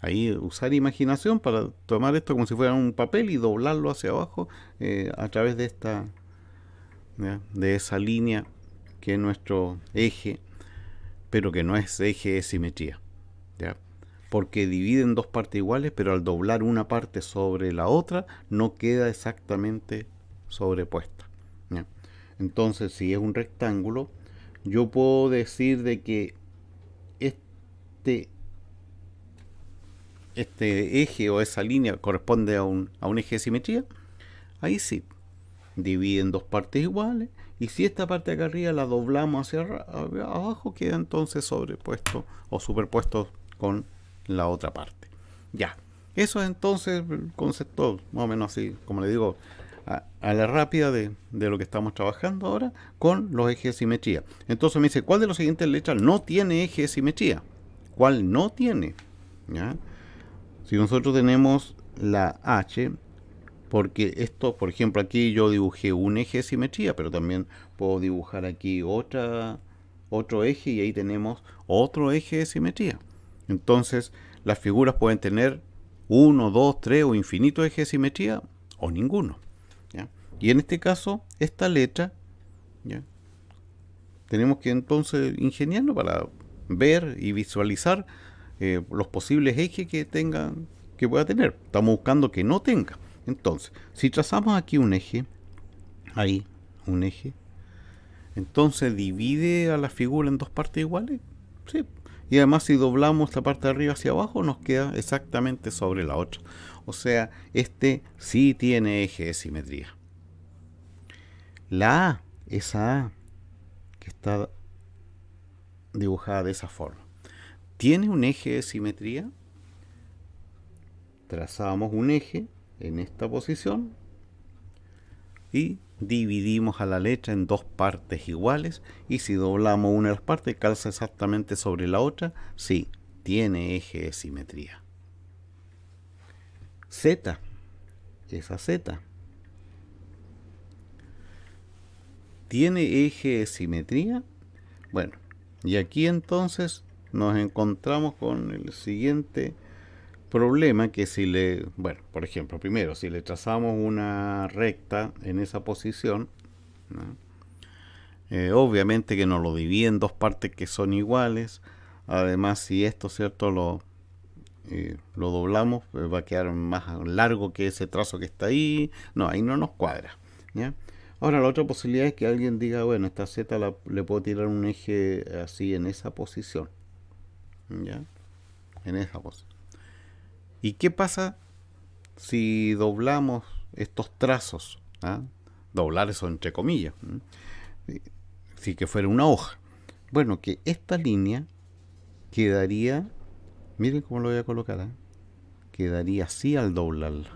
Ahí usar imaginación para tomar esto como si fuera un papel y doblarlo hacia abajo eh, a través de esta, de esa línea que es nuestro eje pero que no es eje de simetría. ¿ya? Porque dividen dos partes iguales, pero al doblar una parte sobre la otra, no queda exactamente sobrepuesta. Entonces, si es un rectángulo, yo puedo decir de que este, este eje o esa línea corresponde a un, a un eje de simetría. Ahí sí, dividen dos partes iguales, y si esta parte de acá arriba la doblamos hacia abajo, queda entonces sobrepuesto o superpuesto con la otra parte. Ya, eso es entonces el concepto, más o menos así, como le digo, a, la rápida de, lo que estamos trabajando ahora con los ejes de simetría. Entonces me dice, ¿cuál de los siguientes letras no tiene eje de simetría? ¿Cuál no tiene? Si nosotros tenemos la H, porque esto, por ejemplo, aquí yo dibujé un eje de simetría, pero también puedo dibujar aquí otra, otro eje y ahí tenemos otro eje de simetría. Entonces, las figuras pueden tener uno, dos, tres o infinito eje de simetría o ninguno. Y en este caso, esta letra, tenemos que entonces ingeniarnos para ver y visualizar eh, los posibles ejes que tengan que pueda tener. Estamos buscando que no tenga. Entonces, si trazamos aquí un eje, ahí, un eje, entonces divide a la figura en dos partes iguales. Sí. Y además si doblamos esta parte de arriba hacia abajo nos queda exactamente sobre la otra. O sea, este sí tiene eje de simetría. La A, esa A que está dibujada de esa forma, tiene un eje de simetría. Trazamos un eje en esta posición y dividimos a la letra en dos partes iguales y si doblamos una de las partes calza exactamente sobre la otra, sí, tiene eje de simetría. Z, esa Z, tiene eje de simetría. Bueno, y aquí entonces nos encontramos con el siguiente Problema que si le, bueno, por ejemplo, primero, si le trazamos una recta en esa posición, eh, obviamente que nos lo divide en dos partes que son iguales. Además, si esto, ¿cierto? Lo, eh, lo doblamos, eh, va a quedar más largo que ese trazo que está ahí. No, ahí no nos cuadra. ¿ya? Ahora, la otra posibilidad es que alguien diga, bueno, esta Z le puedo tirar un eje así en esa posición. ¿Ya? En esa posición. ¿Y qué pasa si doblamos estos trazos? Ah? Doblar eso entre comillas. Si que fuera una hoja. Bueno, que esta línea quedaría, miren cómo lo voy a colocar, ¿ah? quedaría así al doblarla.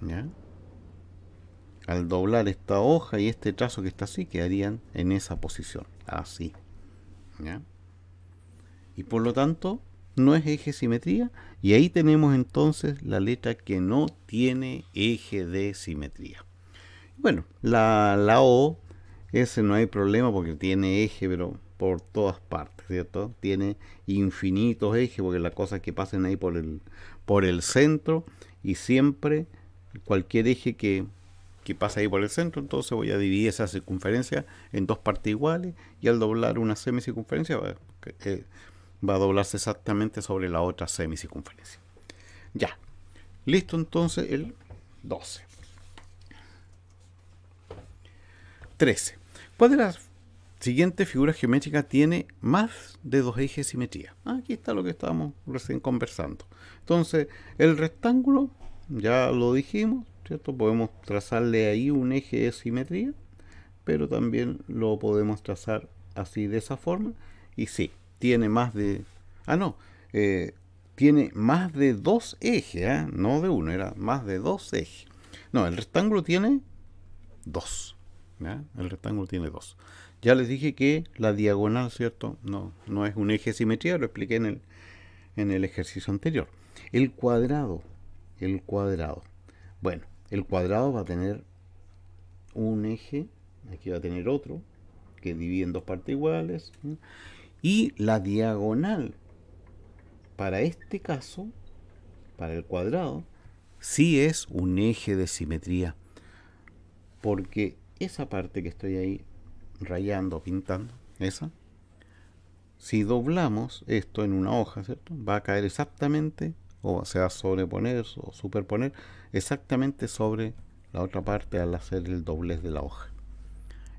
¿ya? Al doblar esta hoja y este trazo que está así, quedarían en esa posición, así. ¿ya? Y por lo tanto, no es eje simetría y ahí tenemos entonces la letra que no tiene eje de simetría. Bueno, la, la O, ese no hay problema porque tiene eje, pero por todas partes, ¿cierto? Tiene infinitos ejes porque las cosas que pasen ahí por el, por el centro y siempre cualquier eje que, que pasa ahí por el centro, entonces voy a dividir esa circunferencia en dos partes iguales y al doblar una semicircunferencia... Eh, va a doblarse exactamente sobre la otra semicircunferencia. Ya, listo entonces el 12. 13. ¿Cuál de las siguientes figuras geométricas tiene más de dos ejes de simetría? Aquí está lo que estábamos recién conversando. Entonces, el rectángulo, ya lo dijimos, ¿cierto? Podemos trazarle ahí un eje de simetría, pero también lo podemos trazar así de esa forma. Y sí, tiene más de... Ah, no, eh, tiene más de dos ejes, ¿eh? no de uno, era más de dos ejes. No, el rectángulo tiene dos. El rectángulo tiene dos. Ya les dije que la diagonal, ¿cierto? No, no es un eje de simetría, lo expliqué en el, en el ejercicio anterior. El cuadrado, el cuadrado. Bueno, el cuadrado va a tener un eje, aquí va a tener otro, que divide en dos partes iguales y la diagonal para este caso, para el cuadrado, sí es un eje de simetría. Porque esa parte que estoy ahí rayando, pintando, esa, si doblamos esto en una hoja, ¿cierto? Va a caer exactamente, o se va sobreponer o superponer exactamente sobre la otra parte al hacer el doblez de la hoja.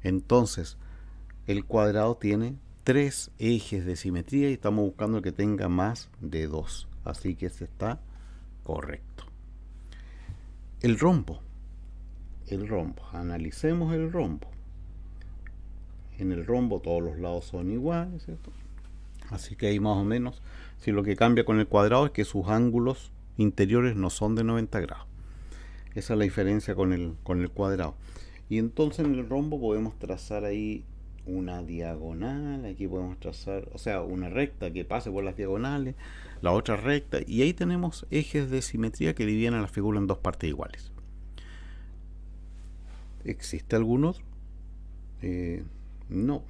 Entonces, el cuadrado tiene tres ejes de simetría y estamos buscando que tenga más de dos. Así que ese está correcto. El rombo. El rombo. Analicemos el rombo. En el rombo todos los lados son iguales, Así que hay más o menos, si lo que cambia con el cuadrado es que sus ángulos interiores no son de 90 grados. Esa es la diferencia con el, con el cuadrado. Y entonces en el rombo podemos trazar ahí una diagonal, aquí podemos trazar, o sea, una recta que pase por las diagonales, la otra recta, y ahí tenemos ejes de simetría que dividen a la figura en dos partes iguales. ¿Existe algún otro? Eh, no,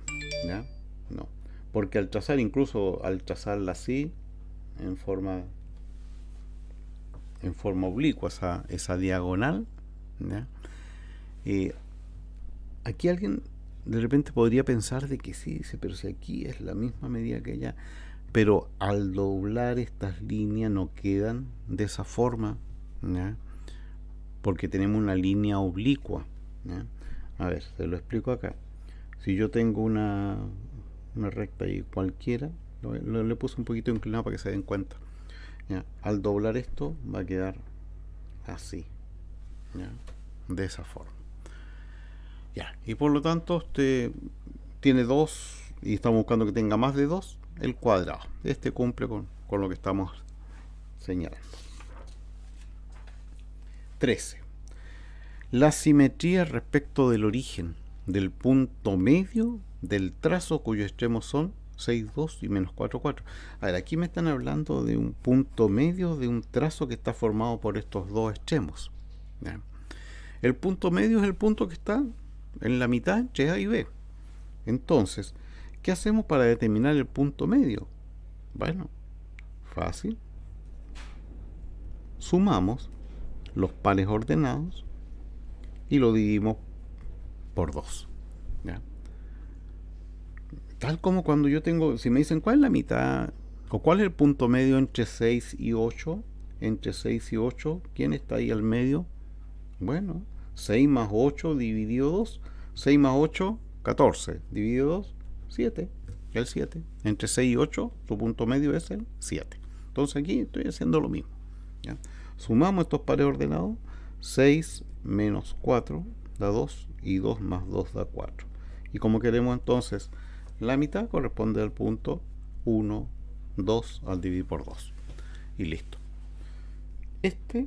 No. Porque al trazar, incluso al trazarla así, en forma en forma oblicua, esa, esa diagonal, eh, aquí alguien de repente podría pensar de que sí, pero si aquí es la misma medida que allá, pero al doblar estas líneas no quedan de esa forma, porque tenemos una línea oblicua. A ver, se lo explico acá. Si yo tengo una, recta y cualquiera, le puse un poquito inclinado para que se den cuenta. Al doblar esto va a quedar así, de esa forma. Y por lo tanto, este tiene dos, y estamos buscando que tenga más de dos, el cuadrado. Este cumple con, lo que estamos señalando. 13. La simetría respecto del origen del punto medio del trazo cuyos extremos son 6, 2 y menos 4, 4. A ver, aquí me están hablando de un punto medio de un trazo que está formado por estos dos extremos. El punto medio es el punto que está en la mitad entre A y B. Entonces, ¿qué hacemos para determinar el punto medio? Bueno, fácil. Sumamos los pares ordenados y lo dividimos por 2. Tal como cuando yo tengo, si me dicen cuál es la mitad o cuál es el punto medio entre 6 y 8, entre 6 y 8, ¿quién está ahí al medio? Bueno, 6 más 8 dividido 2. 6 más 8, 14. Dividido 2, 7. El 7. Entre 6 y 8, su punto medio es el 7. Entonces aquí estoy haciendo lo mismo. Sumamos estos pares ordenados. 6 menos 4 da 2 y 2 más 2 da 4. Y como queremos entonces, la mitad corresponde al punto 1, 2 al dividir por 2. Y listo. Este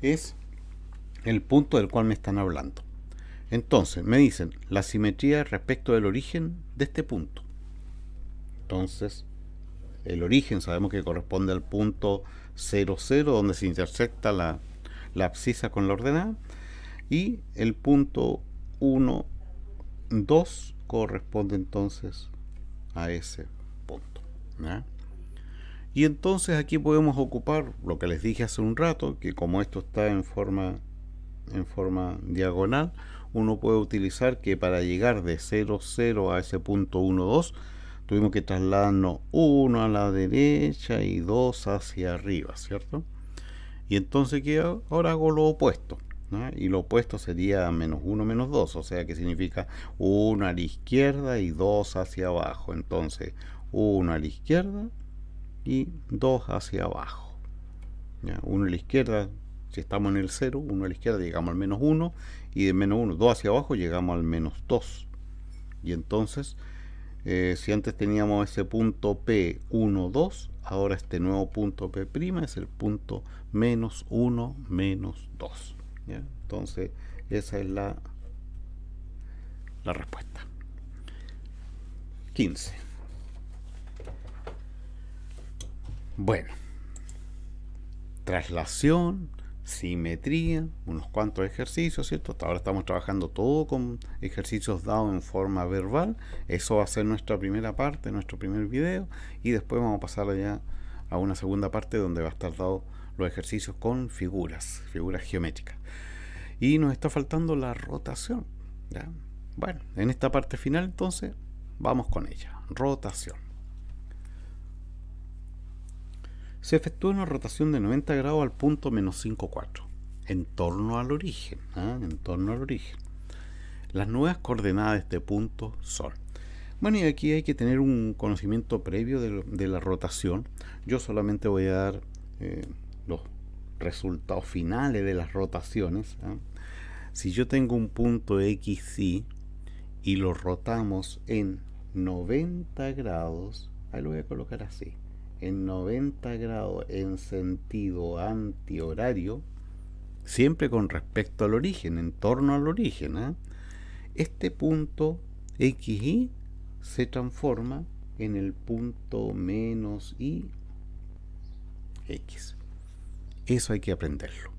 es el punto del cual me están hablando. Entonces, me dicen la simetría respecto del origen de este punto. Entonces, el origen sabemos que corresponde al punto 0, donde se intersecta la, abscisa con la ordenada. Y el punto 1, 2 corresponde entonces a ese punto. Y entonces aquí podemos ocupar lo que les dije hace un rato, que como esto está en forma en forma diagonal, uno puede utilizar que para llegar de 0, 0 a ese punto 1, 2, tuvimos que trasladarnos 1 a la derecha y 2 hacia arriba, ¿cierto? Y entonces ¿qué ahora hago lo opuesto. Y lo opuesto sería menos 1 menos 2, o sea que significa 1 a la izquierda y 2 hacia abajo. Entonces 1 a la izquierda y 2 hacia abajo. 1 a la izquierda, si estamos en el 0, 1 a la izquierda llegamos al menos 1 y de menos 1, 2 hacia abajo llegamos al menos 2. Y entonces, eh, si antes teníamos ese punto P1, 2, ahora este nuevo punto P' es el punto menos 1, menos 2. Entonces, esa es la, la respuesta. 15. Bueno, traslación, simetría, unos cuantos ejercicios, ¿cierto? Hasta ahora estamos trabajando todo con ejercicios dados en forma verbal. Eso va a ser nuestra primera parte, nuestro primer video. Y después vamos a pasar ya a una segunda parte donde va a estar dado los ejercicios con figuras, figuras geométricas. Y nos está faltando la rotación. ¿ya? Bueno, en esta parte final entonces vamos con ella. Rotación. se efectúa una rotación de 90 grados al punto menos 5,4, en torno al origen. ¿ah? En torno al origen. Las nuevas coordenadas de este punto son. Bueno, y aquí hay que tener un conocimiento previo de, la rotación. Yo solamente voy a dar eh, los resultados finales de las rotaciones. ¿ah? Si yo tengo un punto XY y lo rotamos en 90 grados, ahí lo voy a colocar así en 90 grados en sentido antihorario, siempre con respecto al origen, en torno al origen, ¿ah? este punto y se transforma en el punto menos Y X. Eso hay que aprenderlo.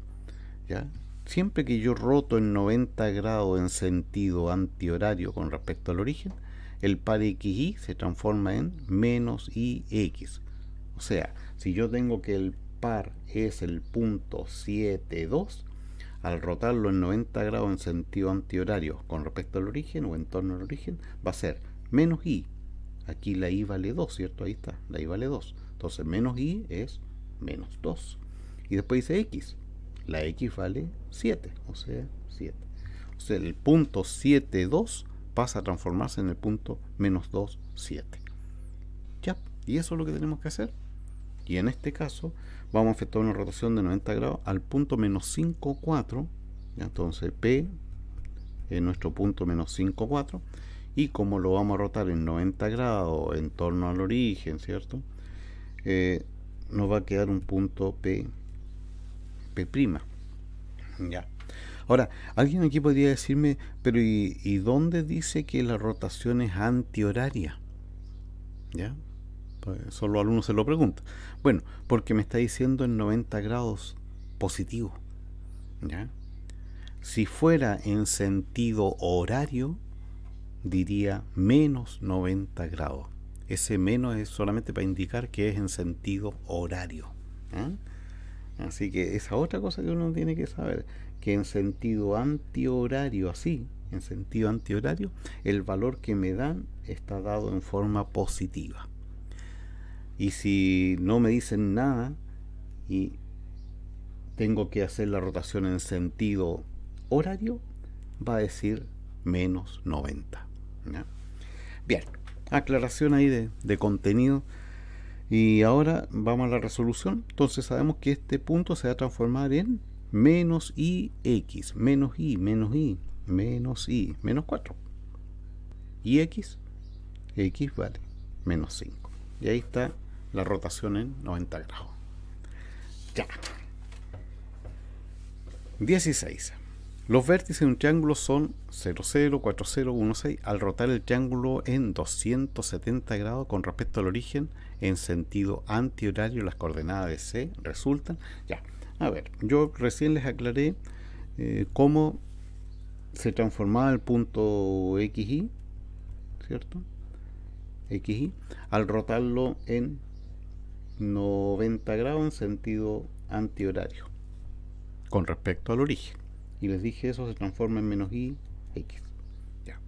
¿ya? Siempre que yo roto en 90 grados en sentido antihorario con respecto al origen, el par y se transforma en menos x o sea, si yo tengo que el par es el punto 7, 2, al rotarlo en 90 grados en sentido antihorario con respecto al origen o en torno al origen, va a ser menos i. Aquí la i vale 2, ¿cierto? Ahí está, la i vale 2. Entonces menos i es menos 2. Y después dice x. La x vale 7, o sea, 7. O sea, el punto 7, 2 pasa a transformarse en el punto menos 2, 7. Ya, y eso es lo que tenemos que hacer. Y en este caso vamos a efectuar una rotación de 90 grados al punto menos 5, 4. Entonces P es nuestro punto menos 5, 4. Y como lo vamos a rotar en 90 grados en torno al origen, ¿cierto? Eh, nos va a quedar un punto P, P'. Ya. Ahora, alguien aquí podría decirme, pero ¿y, y dónde dice que la rotación es antihoraria? ¿Ya? Pues, solo al uno se lo pregunta Bueno, porque me está diciendo en 90 grados positivo. Si fuera en sentido horario, diría menos 90 grados. Ese menos es solamente para indicar que es en sentido horario. Así que esa otra cosa que uno tiene que saber, que en sentido antihorario, así, en sentido antihorario, el valor que me dan está dado en forma positiva. Y si no me dicen nada y tengo que hacer la rotación en sentido horario, va a decir menos 90. Bien, aclaración ahí de, contenido. Y ahora vamos a la resolución. Entonces sabemos que este punto se va a transformar en menos ix, menos y, menos y, menos y, menos 4. Y x, x vale menos 5. Y ahí está la rotación en 90 grados. Ya. 16. Los vértices de un triángulo son 0, 40, 16 al rotar el triángulo en 270 grados con respecto al origen en sentido antihorario las coordenadas de C resultan. Ya, a ver, yo recién les aclaré eh, cómo se transformaba el punto XY, ¿cierto? XY, al rotarlo en 90 grados en sentido antihorario con respecto al origen. Y les dije eso se transforma en menos y x. Ya.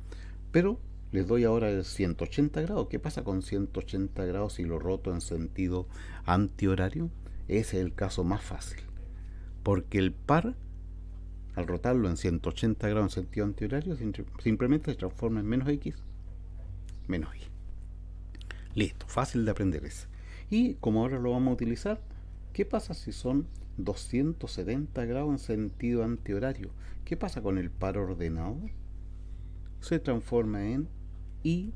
Pero les doy ahora el 180 grados. ¿Qué pasa con 180 grados si lo roto en sentido antihorario? Ese es el caso más fácil. Porque el par, al rotarlo en 180 grados en sentido antihorario, simplemente se transforma en menos x, menos y. Listo, fácil de aprender eso y como ahora lo vamos a utilizar, ¿qué pasa si son 270 grados en sentido antihorario? ¿Qué pasa con el par ordenado? Se transforma en I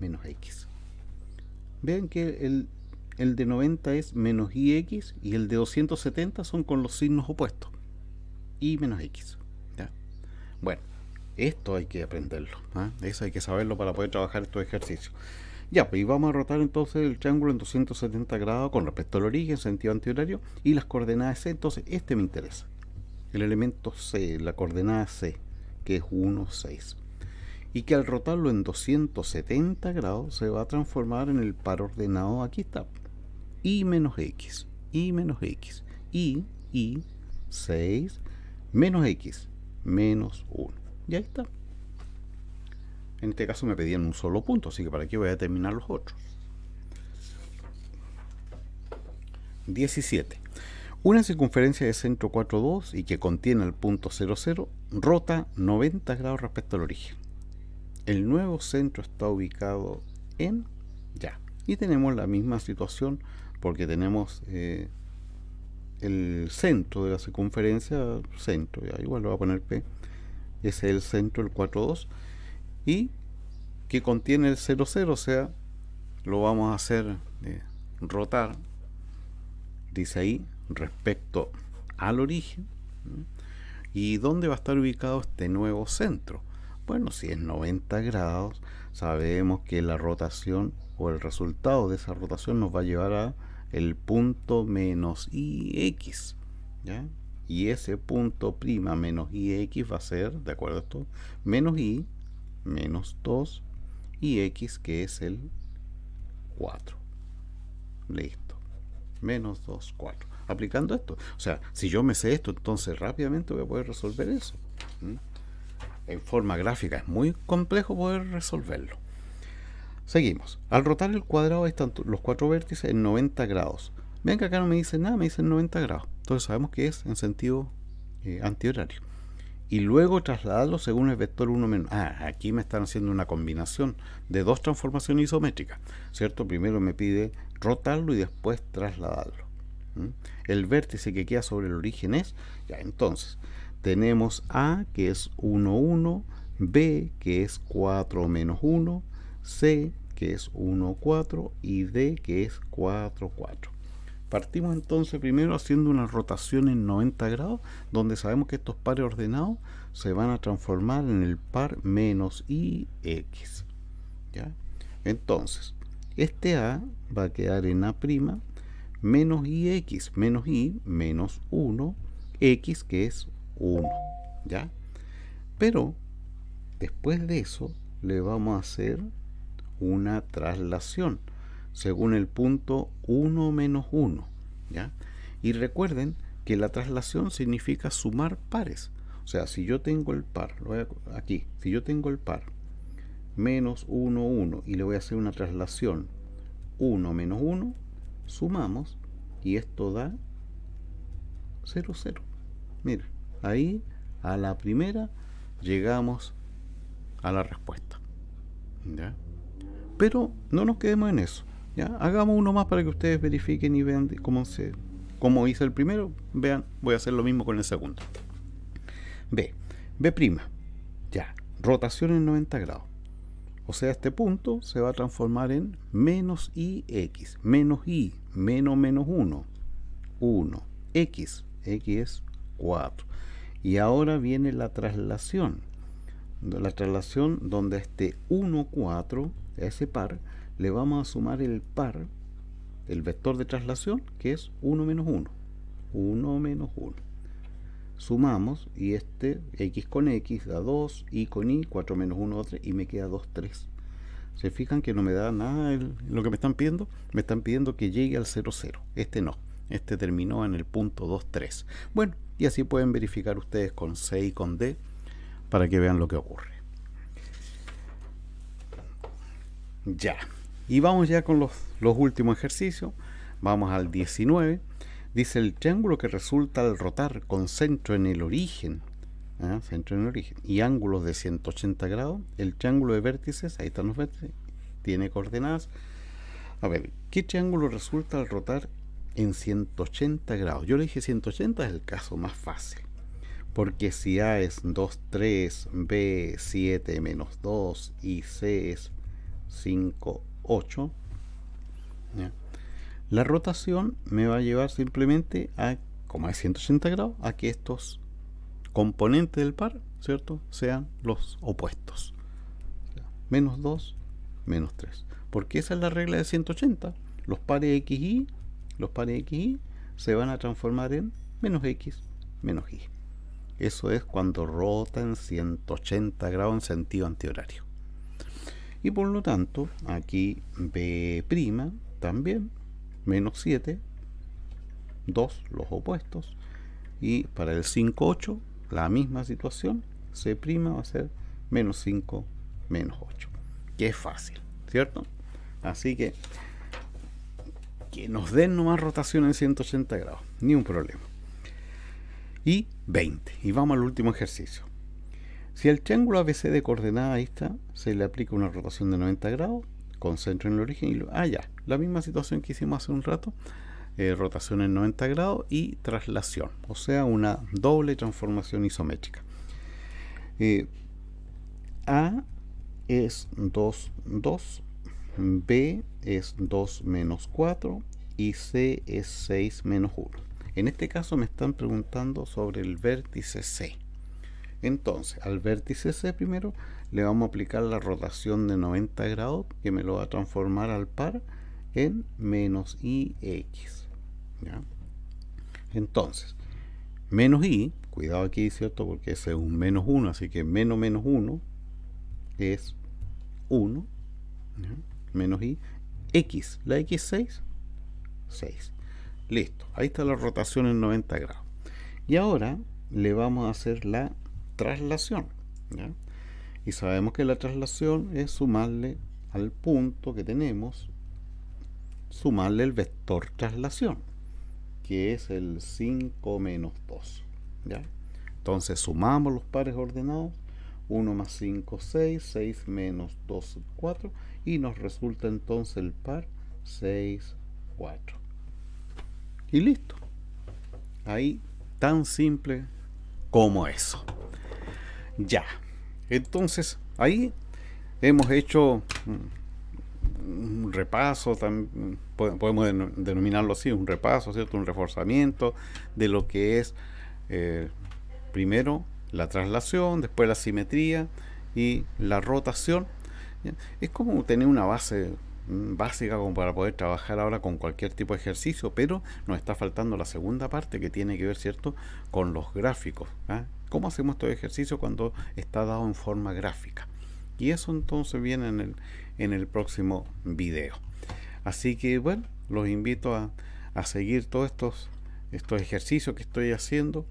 menos X. Vean que el, de 90 es menos IX y el de 270 son con los signos opuestos. Y menos X. Bueno, esto hay que aprenderlo. ¿ah? Eso hay que saberlo para poder trabajar estos ejercicios. Ya, pues y vamos a rotar entonces el triángulo en 270 grados con respecto al origen, sentido antihorario y las coordenadas C. Entonces, este me interesa. El elemento C, la coordenada C, que es 1, 6. Y que al rotarlo en 270 grados se va a transformar en el par ordenado, aquí está, y menos x, y menos x, y, y, 6, menos x, menos 1. Ya está. En este caso me pedían un solo punto, así que para qué voy a terminar los otros. 17. Una circunferencia de centro 4,2 y que contiene el punto 00 rota 90 grados respecto al origen. El nuevo centro está ubicado en ya. Y tenemos la misma situación porque tenemos eh, el centro de la circunferencia, centro, ya, igual lo voy a poner P, ese es el centro, el 4,2 y que contiene el 00, o sea, lo vamos a hacer eh, rotar, dice ahí, respecto al origen. ¿Y dónde va a estar ubicado este nuevo centro? Bueno, si es 90 grados, sabemos que la rotación o el resultado de esa rotación nos va a llevar a el punto menos ix. ¿ya? Y ese punto prima menos ix va a ser, de acuerdo a esto, menos y menos 2 y x que es el 4. Listo. Menos 2, 4. Aplicando esto. O sea, si yo me sé esto, entonces rápidamente voy a poder resolver eso. ¿Mm? En forma gráfica es muy complejo poder resolverlo. Seguimos. Al rotar el cuadrado están los cuatro vértices en 90 grados. Vean que acá no me dice nada, me dice 90 grados. Entonces sabemos que es en sentido eh, antihorario y luego trasladarlo según el vector 1 menos. Ah, aquí me están haciendo una combinación de dos transformaciones isométricas, ¿cierto? Primero me pide rotarlo y después trasladarlo. El vértice que queda sobre el origen es, ya entonces, tenemos A que es 1, 1, B que es 4 menos 1, C que es 1, 4 y D que es 4, 4. Partimos entonces primero haciendo una rotación en 90 grados, donde sabemos que estos pares ordenados se van a transformar en el par menos y x. ¿ya? Entonces, este a va a quedar en a' menos y x, menos i menos 1, x que es 1. ¿ya? Pero, después de eso, le vamos a hacer una traslación según el punto 1 menos 1. ¿ya? Y recuerden que la traslación significa sumar pares. O sea, si yo tengo el par, aquí, si yo tengo el par menos 1, 1 y le voy a hacer una traslación 1 menos 1, sumamos y esto da 0, 0. Mira, ahí a la primera llegamos a la respuesta. Pero no nos quedemos en eso. Hagamos uno más para que ustedes verifiquen y vean cómo, se, cómo hice el primero. Vean, voy a hacer lo mismo con el segundo. B. B'. Ya. Rotación en 90 grados. O sea, este punto se va a transformar en menos x menos I. menos menos 1, 1, x, x es 4. Y ahora viene la traslación. La traslación donde este 1, 4, ese par, le vamos a sumar el par, el vector de traslación, que es 1 menos 1. 1 menos 1. Sumamos y este x con x da 2, y con y 4 menos 1 3 y me queda 2, 3. Se fijan que no me da nada lo que me están pidiendo. Me están pidiendo que llegue al 0, 0. Este no. Este terminó en el punto 2, 3. Bueno, y así pueden verificar ustedes con C y con D para que vean lo que ocurre. Ya. Y vamos ya con los, últimos ejercicios. Vamos al 19. Dice el triángulo que resulta al rotar con centro en el origen. ¿ah? Centro en el origen. Y ángulos de 180 grados. El triángulo de vértices, ahí están los vértices, tiene coordenadas. A ver, ¿qué triángulo resulta al rotar en 180 grados? Yo le dije 180 es el caso más fácil. Porque si A es 2, 3, B 7 menos 2 y C es 5, 8. La rotación me va a llevar simplemente a, como es 180 grados, a que estos componentes del par, ¿cierto? Sean los opuestos. Menos 2, menos 3. Porque esa es la regla de 180. Los pares x, y, los pares x, y se van a transformar en menos x, menos y. Eso es cuando rota en 180 grados en sentido antihorario. Y por lo tanto, aquí B' también, menos 7, 2, los opuestos. Y para el 5, 8, la misma situación, C' va a ser menos 5, menos 8. Que es fácil, ¿cierto? Así que que nos den nomás rotación en 180 grados, ni un problema. Y 20. Y vamos al último ejercicio. Si al triángulo ABC de coordenada está, se le aplica una rotación de 90 grados, concentro en el origen y ah ya, la misma situación que hicimos hace un rato, eh, rotación en 90 grados y traslación, o sea, una doble transformación isométrica. Eh, A es 2, 2, B es 2 menos 4 y C es 6 menos 1. En este caso me están preguntando sobre el vértice C. Entonces, al vértice C primero le vamos a aplicar la rotación de 90 grados que me lo va a transformar al par en menos IX. Entonces, menos I, cuidado aquí, ¿cierto? Porque ese es un menos 1, así que menos menos 1 es 1, menos I, X, la X6, 6. Listo, ahí está la rotación en 90 grados. Y ahora le vamos a hacer la traslación. Y sabemos que la traslación es sumarle al punto que tenemos, sumarle el vector traslación, que es el 5 menos 2. Entonces sumamos los pares ordenados, 1 más 5, 6, 6 menos 2, 4, y nos resulta entonces el par 6, 4. Y listo. Ahí, tan simple como eso ya. Entonces, ahí hemos hecho un repaso, podemos denominarlo así, un repaso, ¿cierto? Un reforzamiento de lo que es eh, primero la traslación, después la simetría y la rotación. Es como tener una base Mm, básica como para poder trabajar ahora con cualquier tipo de ejercicio, pero nos está faltando la segunda parte que tiene que ver, ¿cierto?, con los gráficos. ¿ah? ¿Cómo hacemos estos ejercicios cuando está dado en forma gráfica? Y eso entonces viene en el, próximo video. Así que bueno, los invito a, seguir todos estos, estos ejercicios que estoy haciendo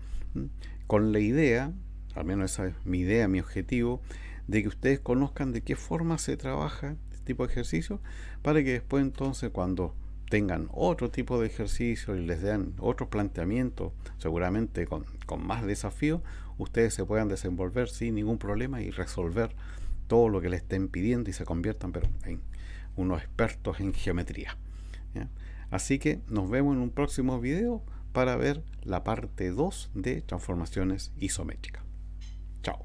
con la idea, al menos esa es mi idea, mi objetivo, de que ustedes conozcan de qué forma se trabaja tipo de ejercicio para que después entonces cuando tengan otro tipo de ejercicio y les den otros planteamientos, seguramente con, más desafío, ustedes se puedan desenvolver sin ningún problema y resolver todo lo que le estén pidiendo y se conviertan pero, en unos expertos en geometría. Así que nos vemos en un próximo video para ver la parte 2 de transformaciones isométricas. Chao.